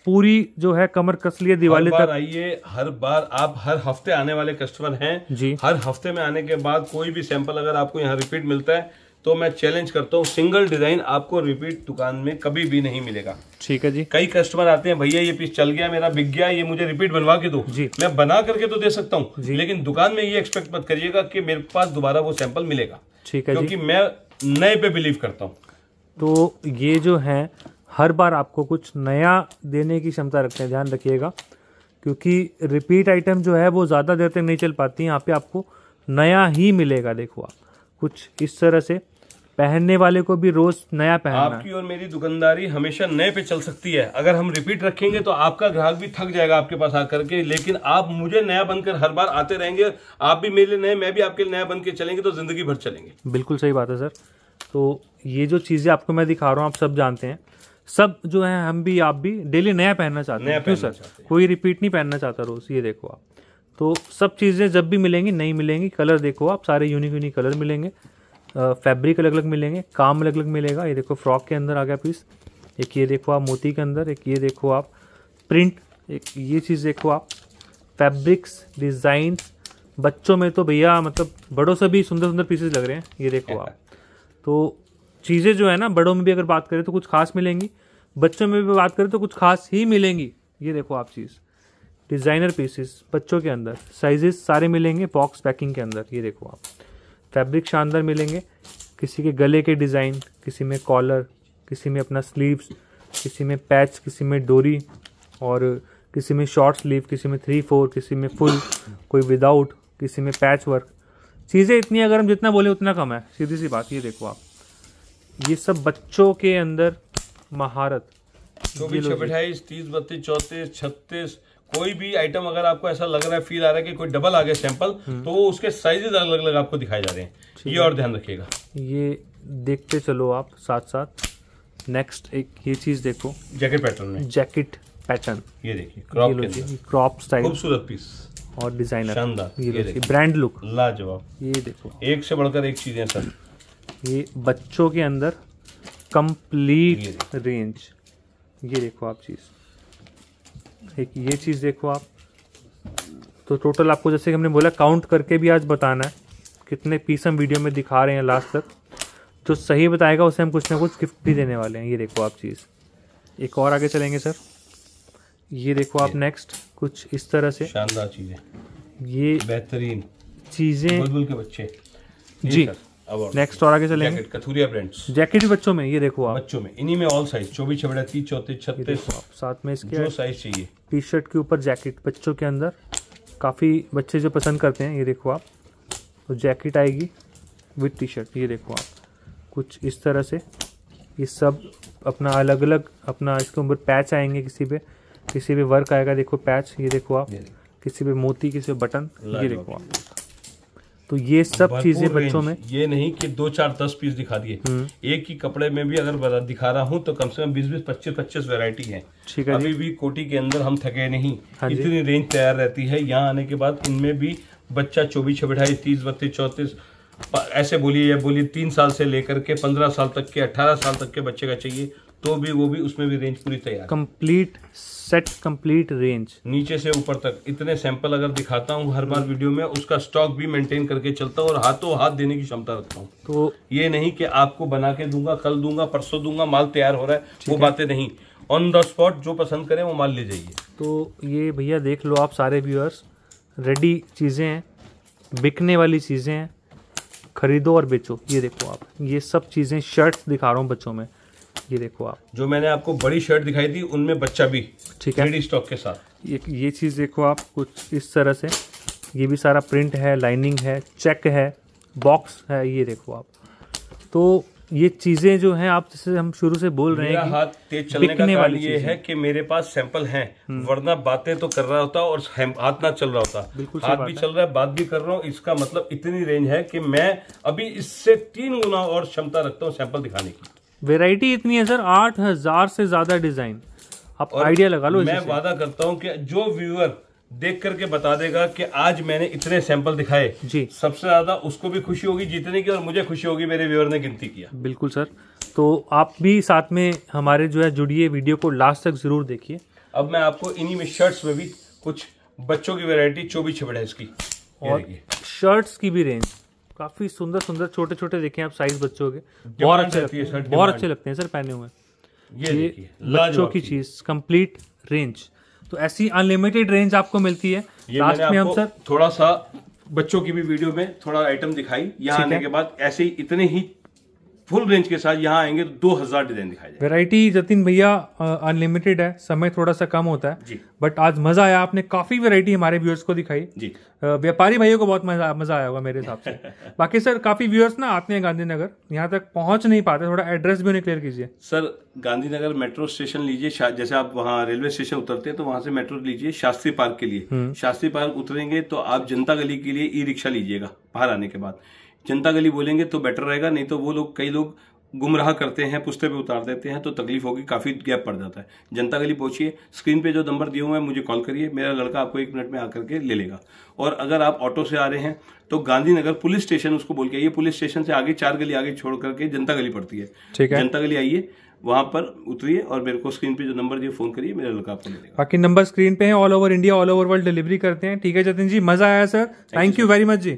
पूरी जो है कमर कस लिए दिवाली तक आइए हर बार आप हर हफ्ते आने वाले कस्टमर हैं जी हर हफ्ते में आने के बाद कोई भी सैंपल अगर आपको यहाँ रिपीट मिलता है तो मैं चैलेंज करता हूँ सिंगल डिजाइन आपको रिपीट दुकान में कभी भी नहीं मिलेगा ठीक है जी कई कस्टमर आते हैं भैया ये पीस चल गया मेरा बिक गया ये मुझे रिपीट बनवा के दो जी मैं बना करके तो दे सकता हूँ लेकिन दुकान में ये एक्सपेक्ट मत करिएगा कि मेरे पास दोबारा वो सैंपल मिलेगा ठीक है क्योंकि मैं नए पे बिलीव करता हूँ तो ये जो है हर बार आपको कुछ नया देने की क्षमता रखते हैं ध्यान रखिएगा क्योंकि रिपीट आइटम जो है वो ज़्यादा देर तक नहीं चल पाती यहाँ पे आपको नया ही मिलेगा देखो आप कुछ इस तरह से पहनने वाले को भी रोज नया पहनना आपकी और मेरी दुकानदारी हमेशा नए पे चल सकती है अगर हम रिपीट रखेंगे तो आपका ग्राहक भी थक जाएगा आपके पास आकर के लेकिन आप मुझे नया बनकर हर बार आते रहेंगे आप भी मेरे लिए नए मैं भी आपके लिए नया बन के चलेंगे तो जिंदगी भर चलेंगे बिल्कुल सही बात है सर तो ये जो चीज़ें आपको मैं दिखा रहा हूँ आप सब जानते हैं सब जो है हम भी आप भी डेली नया पहनना चाहते हैं क्यों सर कोई रिपीट नहीं पहनना चाहता रोज़ ये देखो आप तो सब चीज़ें जब भी मिलेंगी नई मिलेंगी कलर देखो आप सारे यूनिक यूनिक कलर मिलेंगे फैब्रिक अलग अलग मिलेंगे काम अलग अलग मिलेगा ये देखो फ्रॉक के अंदर आ गया पीस एक ये देखो आप मोती के अंदर एक ये देखो आप प्रिंट एक ये चीज़ देखो आप फैब्रिक्स डिज़ाइन बच्चों में तो भैया मतलब बड़ों से भी सुंदर सुंदर पीसेस लग रहे हैं ये देखो आप तो चीज़ें जो है ना बड़ों में भी अगर बात करें तो कुछ खास मिलेंगी बच्चों में भी बात करें तो कुछ खास ही मिलेंगी ये देखो आप चीज़ डिज़ाइनर पीसेस बच्चों के अंदर साइजेस सारे मिलेंगे बॉक्स पैकिंग के अंदर ये देखो आप फैब्रिक शानदार मिलेंगे किसी के गले के डिज़ाइन किसी में कॉलर किसी में अपना स्लीव्स किसी में पैच किसी में डोरी और किसी में शॉर्ट स्लीव किसी में थ्री फोर किसी में फुल कोई विदाउट किसी में पैच वर्क चीज़ें इतनी अगर हम जितना बोले उतना कम है सीधी सी बात ये देखो आप ये सब बच्चों के अंदर महारत चौबीस अट्ठाईस तीस बत्तीस चौंतीस छत्तीस कोई भी आइटम अगर आपको ऐसा लग रहा है फील आ रहा है कि कोई डबल आ गया सैंपल हम्म। तो वो उसके साइजेज अलग अलग आपको दिखाए जा रहे हैं ये और ध्यान रखिएगा ये देखते चलो आप साथ साथ नेक्स्ट एक ये चीज देखो जैकेट पैटर्न में जैकेट पैटर्न ये देखिए क्रॉप क्रॉप स्टाइल खूबसूरत पीस और डिजाइनर शानदार ये, देखिए ब्रांड लुक लाजवाब ये देखो एक से बढ़कर एक है सर ये बच्चों के अंदर कंप्लीट रेंज ये देखो आप चीज़ एक ये चीज़ देखो आप तो टोटल आपको जैसे कि हमने बोला काउंट करके भी आज बताना है कितने पीस हम वीडियो में दिखा रहे हैं लास्ट तक जो सही बताएगा उसे हम कुछ ना कुछ गिफ्ट भी देने वाले हैं ये देखो आप चीज़ एक और आगे चलेंगे सर ये देखो आप नेक्स्ट कुछ इस तरह से शानदार चीज़ें ये बेहतरीन चीज़ें बच्चे जी नेक्स्ट और आगे चलेंगे कथुरिया ब्रांड्स जैकेट बच्चों में ये देखो आप बच्चों में इन्हीं में ऑल साइज चौबीस छबड़ा तीस चौतीस छत्तीस साथ में इसके जो साइज चाहिए टी शर्ट के ऊपर जैकेट बच्चों के अंदर काफ़ी बच्चे जो पसंद करते हैं ये देखो आप तो जैकेट आएगी विथ टी शर्ट ये देखो आप कुछ इस तरह से ये सब अपना अलग अलग अपना इसके ऊपर पैच आएंगे किसी पे किसी पे वर्क आएगा देखो पैच ये देखो आप किसी पे मोती किसी पे बटन ये देखो आप तो ये सब चीजें बच्चों में ये नहीं कि दो चार दस पीस दिखा दिए हम्म। एक ही कपड़े में भी अगर दिखा रहा हूँ तो कम से कम बीस बीस पच्चीस पच्चीस वेरायटी है ठीक है अभी भी कोटी के अंदर हम थके नहीं हाँ इतनी रेंज तैयार रहती है यहाँ आने के बाद इनमें भी बच्चा चौबीस छबिठाईस तीस बत्तीस चौतीस ऐसे बोलिए या बोलिए तीन साल से लेकर के पंद्रह साल तक के अट्ठारह साल तक के बच्चे का चाहिए तो भी वो भी उसमें भी रेंज पूरी तैयार कंप्लीट सेट कंप्लीट रेंज नीचे से ऊपर तक इतने सैंपल अगर दिखाता हूँ हर बार वीडियो में उसका स्टॉक भी मेंटेन करके चलता हूँ और हाथों हाथ देने की क्षमता रखता हूँ तो ये नहीं कि आपको बना के दूंगा कल दूंगा परसों दूंगा माल तैयार हो रहा है वो बातें नहीं ऑन द स्पॉट जो पसंद करें वो माल ले जाइए तो ये भैया देख लो आप सारे व्यूअर्स रेडी चीज़ें हैं बिकने वाली चीज़ें हैं खरीदो और बेचो ये देखो आप ये सब चीज़ें शर्ट्स दिखा रहा हूँ बच्चों में ये देखो आप जो मैंने आपको बड़ी शर्ट दिखाई थी उनमें बच्चा भी ठीक है स्टॉक के साथ ये ये चीज़ देखो आप कुछ इस तरह से ये भी सारा प्रिंट है लाइनिंग है चेक है बॉक्स है ये देखो आप तो ये चीजें जो हैं आप जैसे हम शुरू से बोल रहे हैं हाथ तेज चलने का वाली ये है कि मेरे पास सैंपल हैं हम्म। वरना बातें तो कर रहा होता और हाथ ना चल रहा होता बिल्कुल हाथ भी चल रहा है बात भी कर रहा हूँ इसका मतलब इतनी रेंज है कि मैं अभी इससे तीन गुना और क्षमता रखता हूँ सैंपल दिखाने की वेराइटी इतनी है सर आठ हजार से ज्यादा डिजाइन आप आइडिया लगा लो मैं वादा करता हूँ कि जो व्यूअर देख करके बता देगा कि आज मैंने इतने सैंपल दिखाए जी सबसे ज्यादा उसको भी खुशी होगी जीतने की और मुझे खुशी होगी मेरे व्यूअर ने गिनती किया बिल्कुल सर तो आप भी साथ में हमारे जो है जुड़िए वीडियो को लास्ट तक जरूर देखिए अब मैं आपको इन्हीं में शर्ट्स में भी कुछ बच्चों की वेरायटी चौबीस है इसकी और शर्ट्स की भी रेंज काफी सुंदर सुंदर छोटे छोटे देखे आप साइज बच्चों के बहुत अच्छे लगते हैं बहुत अच्छे लगते हैं सर पहने हुए ये, ये बच्चों की चीज कंप्लीट रेंज तो ऐसी अनलिमिटेड रेंज आपको मिलती है लास्ट में हम सर थोड़ा सा बच्चों की भी वीडियो में थोड़ा आइटम दिखाई यहाँ आने के बाद ऐसे ही इतने ही फुल रेंज के साथ यहाँ आएंगे तो हजार डिजाइन दिखाई वेरायटी जतिन भैया अनलिमिटेड है समय थोड़ा सा कम होता है जी बट आज मजा आया आपने काफी वेरायटी हमारे व्यूअर्स को दिखाई जी व्यापारी भाइयों को बहुत मजा मजा आया होगा मेरे हिसाब से बाकी सर काफी व्यूअर्स ना आते हैं गांधीनगर यहाँ तक पहुंच नहीं पाते थोड़ा एड्रेस भी उन्हें क्लियर कीजिए सर गांधीनगर मेट्रो स्टेशन लीजिए जैसे आप वहाँ रेलवे स्टेशन उतरते हैं तो वहां से मेट्रो लीजिए शास्त्री पार्क के लिए हम्म। शास्त्री पार्क उतरेंगे तो आप जनता गली के लिए ई रिक्शा लीजिएगा बाहर आने के बाद जनता गली बोलेंगे तो बेटर रहेगा नहीं तो वो लोग कई लोग गुमराह करते हैं पुस्ते पे उतार देते हैं तो तकलीफ होगी काफ़ी गैप पड़ जाता है जनता गली पहुंचिए स्क्रीन पे जो नंबर दिए हुए हैं मुझे कॉल करिए मेरा लड़का आपको एक मिनट में आकर के ले लेगा और अगर आप ऑटो से आ रहे हैं तो गांधीनगर पुलिस स्टेशन उसको बोल के आइए पुलिस स्टेशन से आगे चार गली आगे छोड़ करके जनता गली पड़ती है ठीक है जनता गली आइए वहाँ पर उतरिए और मेरे को स्क्रीन पे जो नंबर दिए फोन करिए मेरा लड़का आपको मिलेगा बाकी नंबर स्क्रीन पे है all over India all over world delivery करते हैं ठीक है जतिन जी मजा आया sir thank you very much ji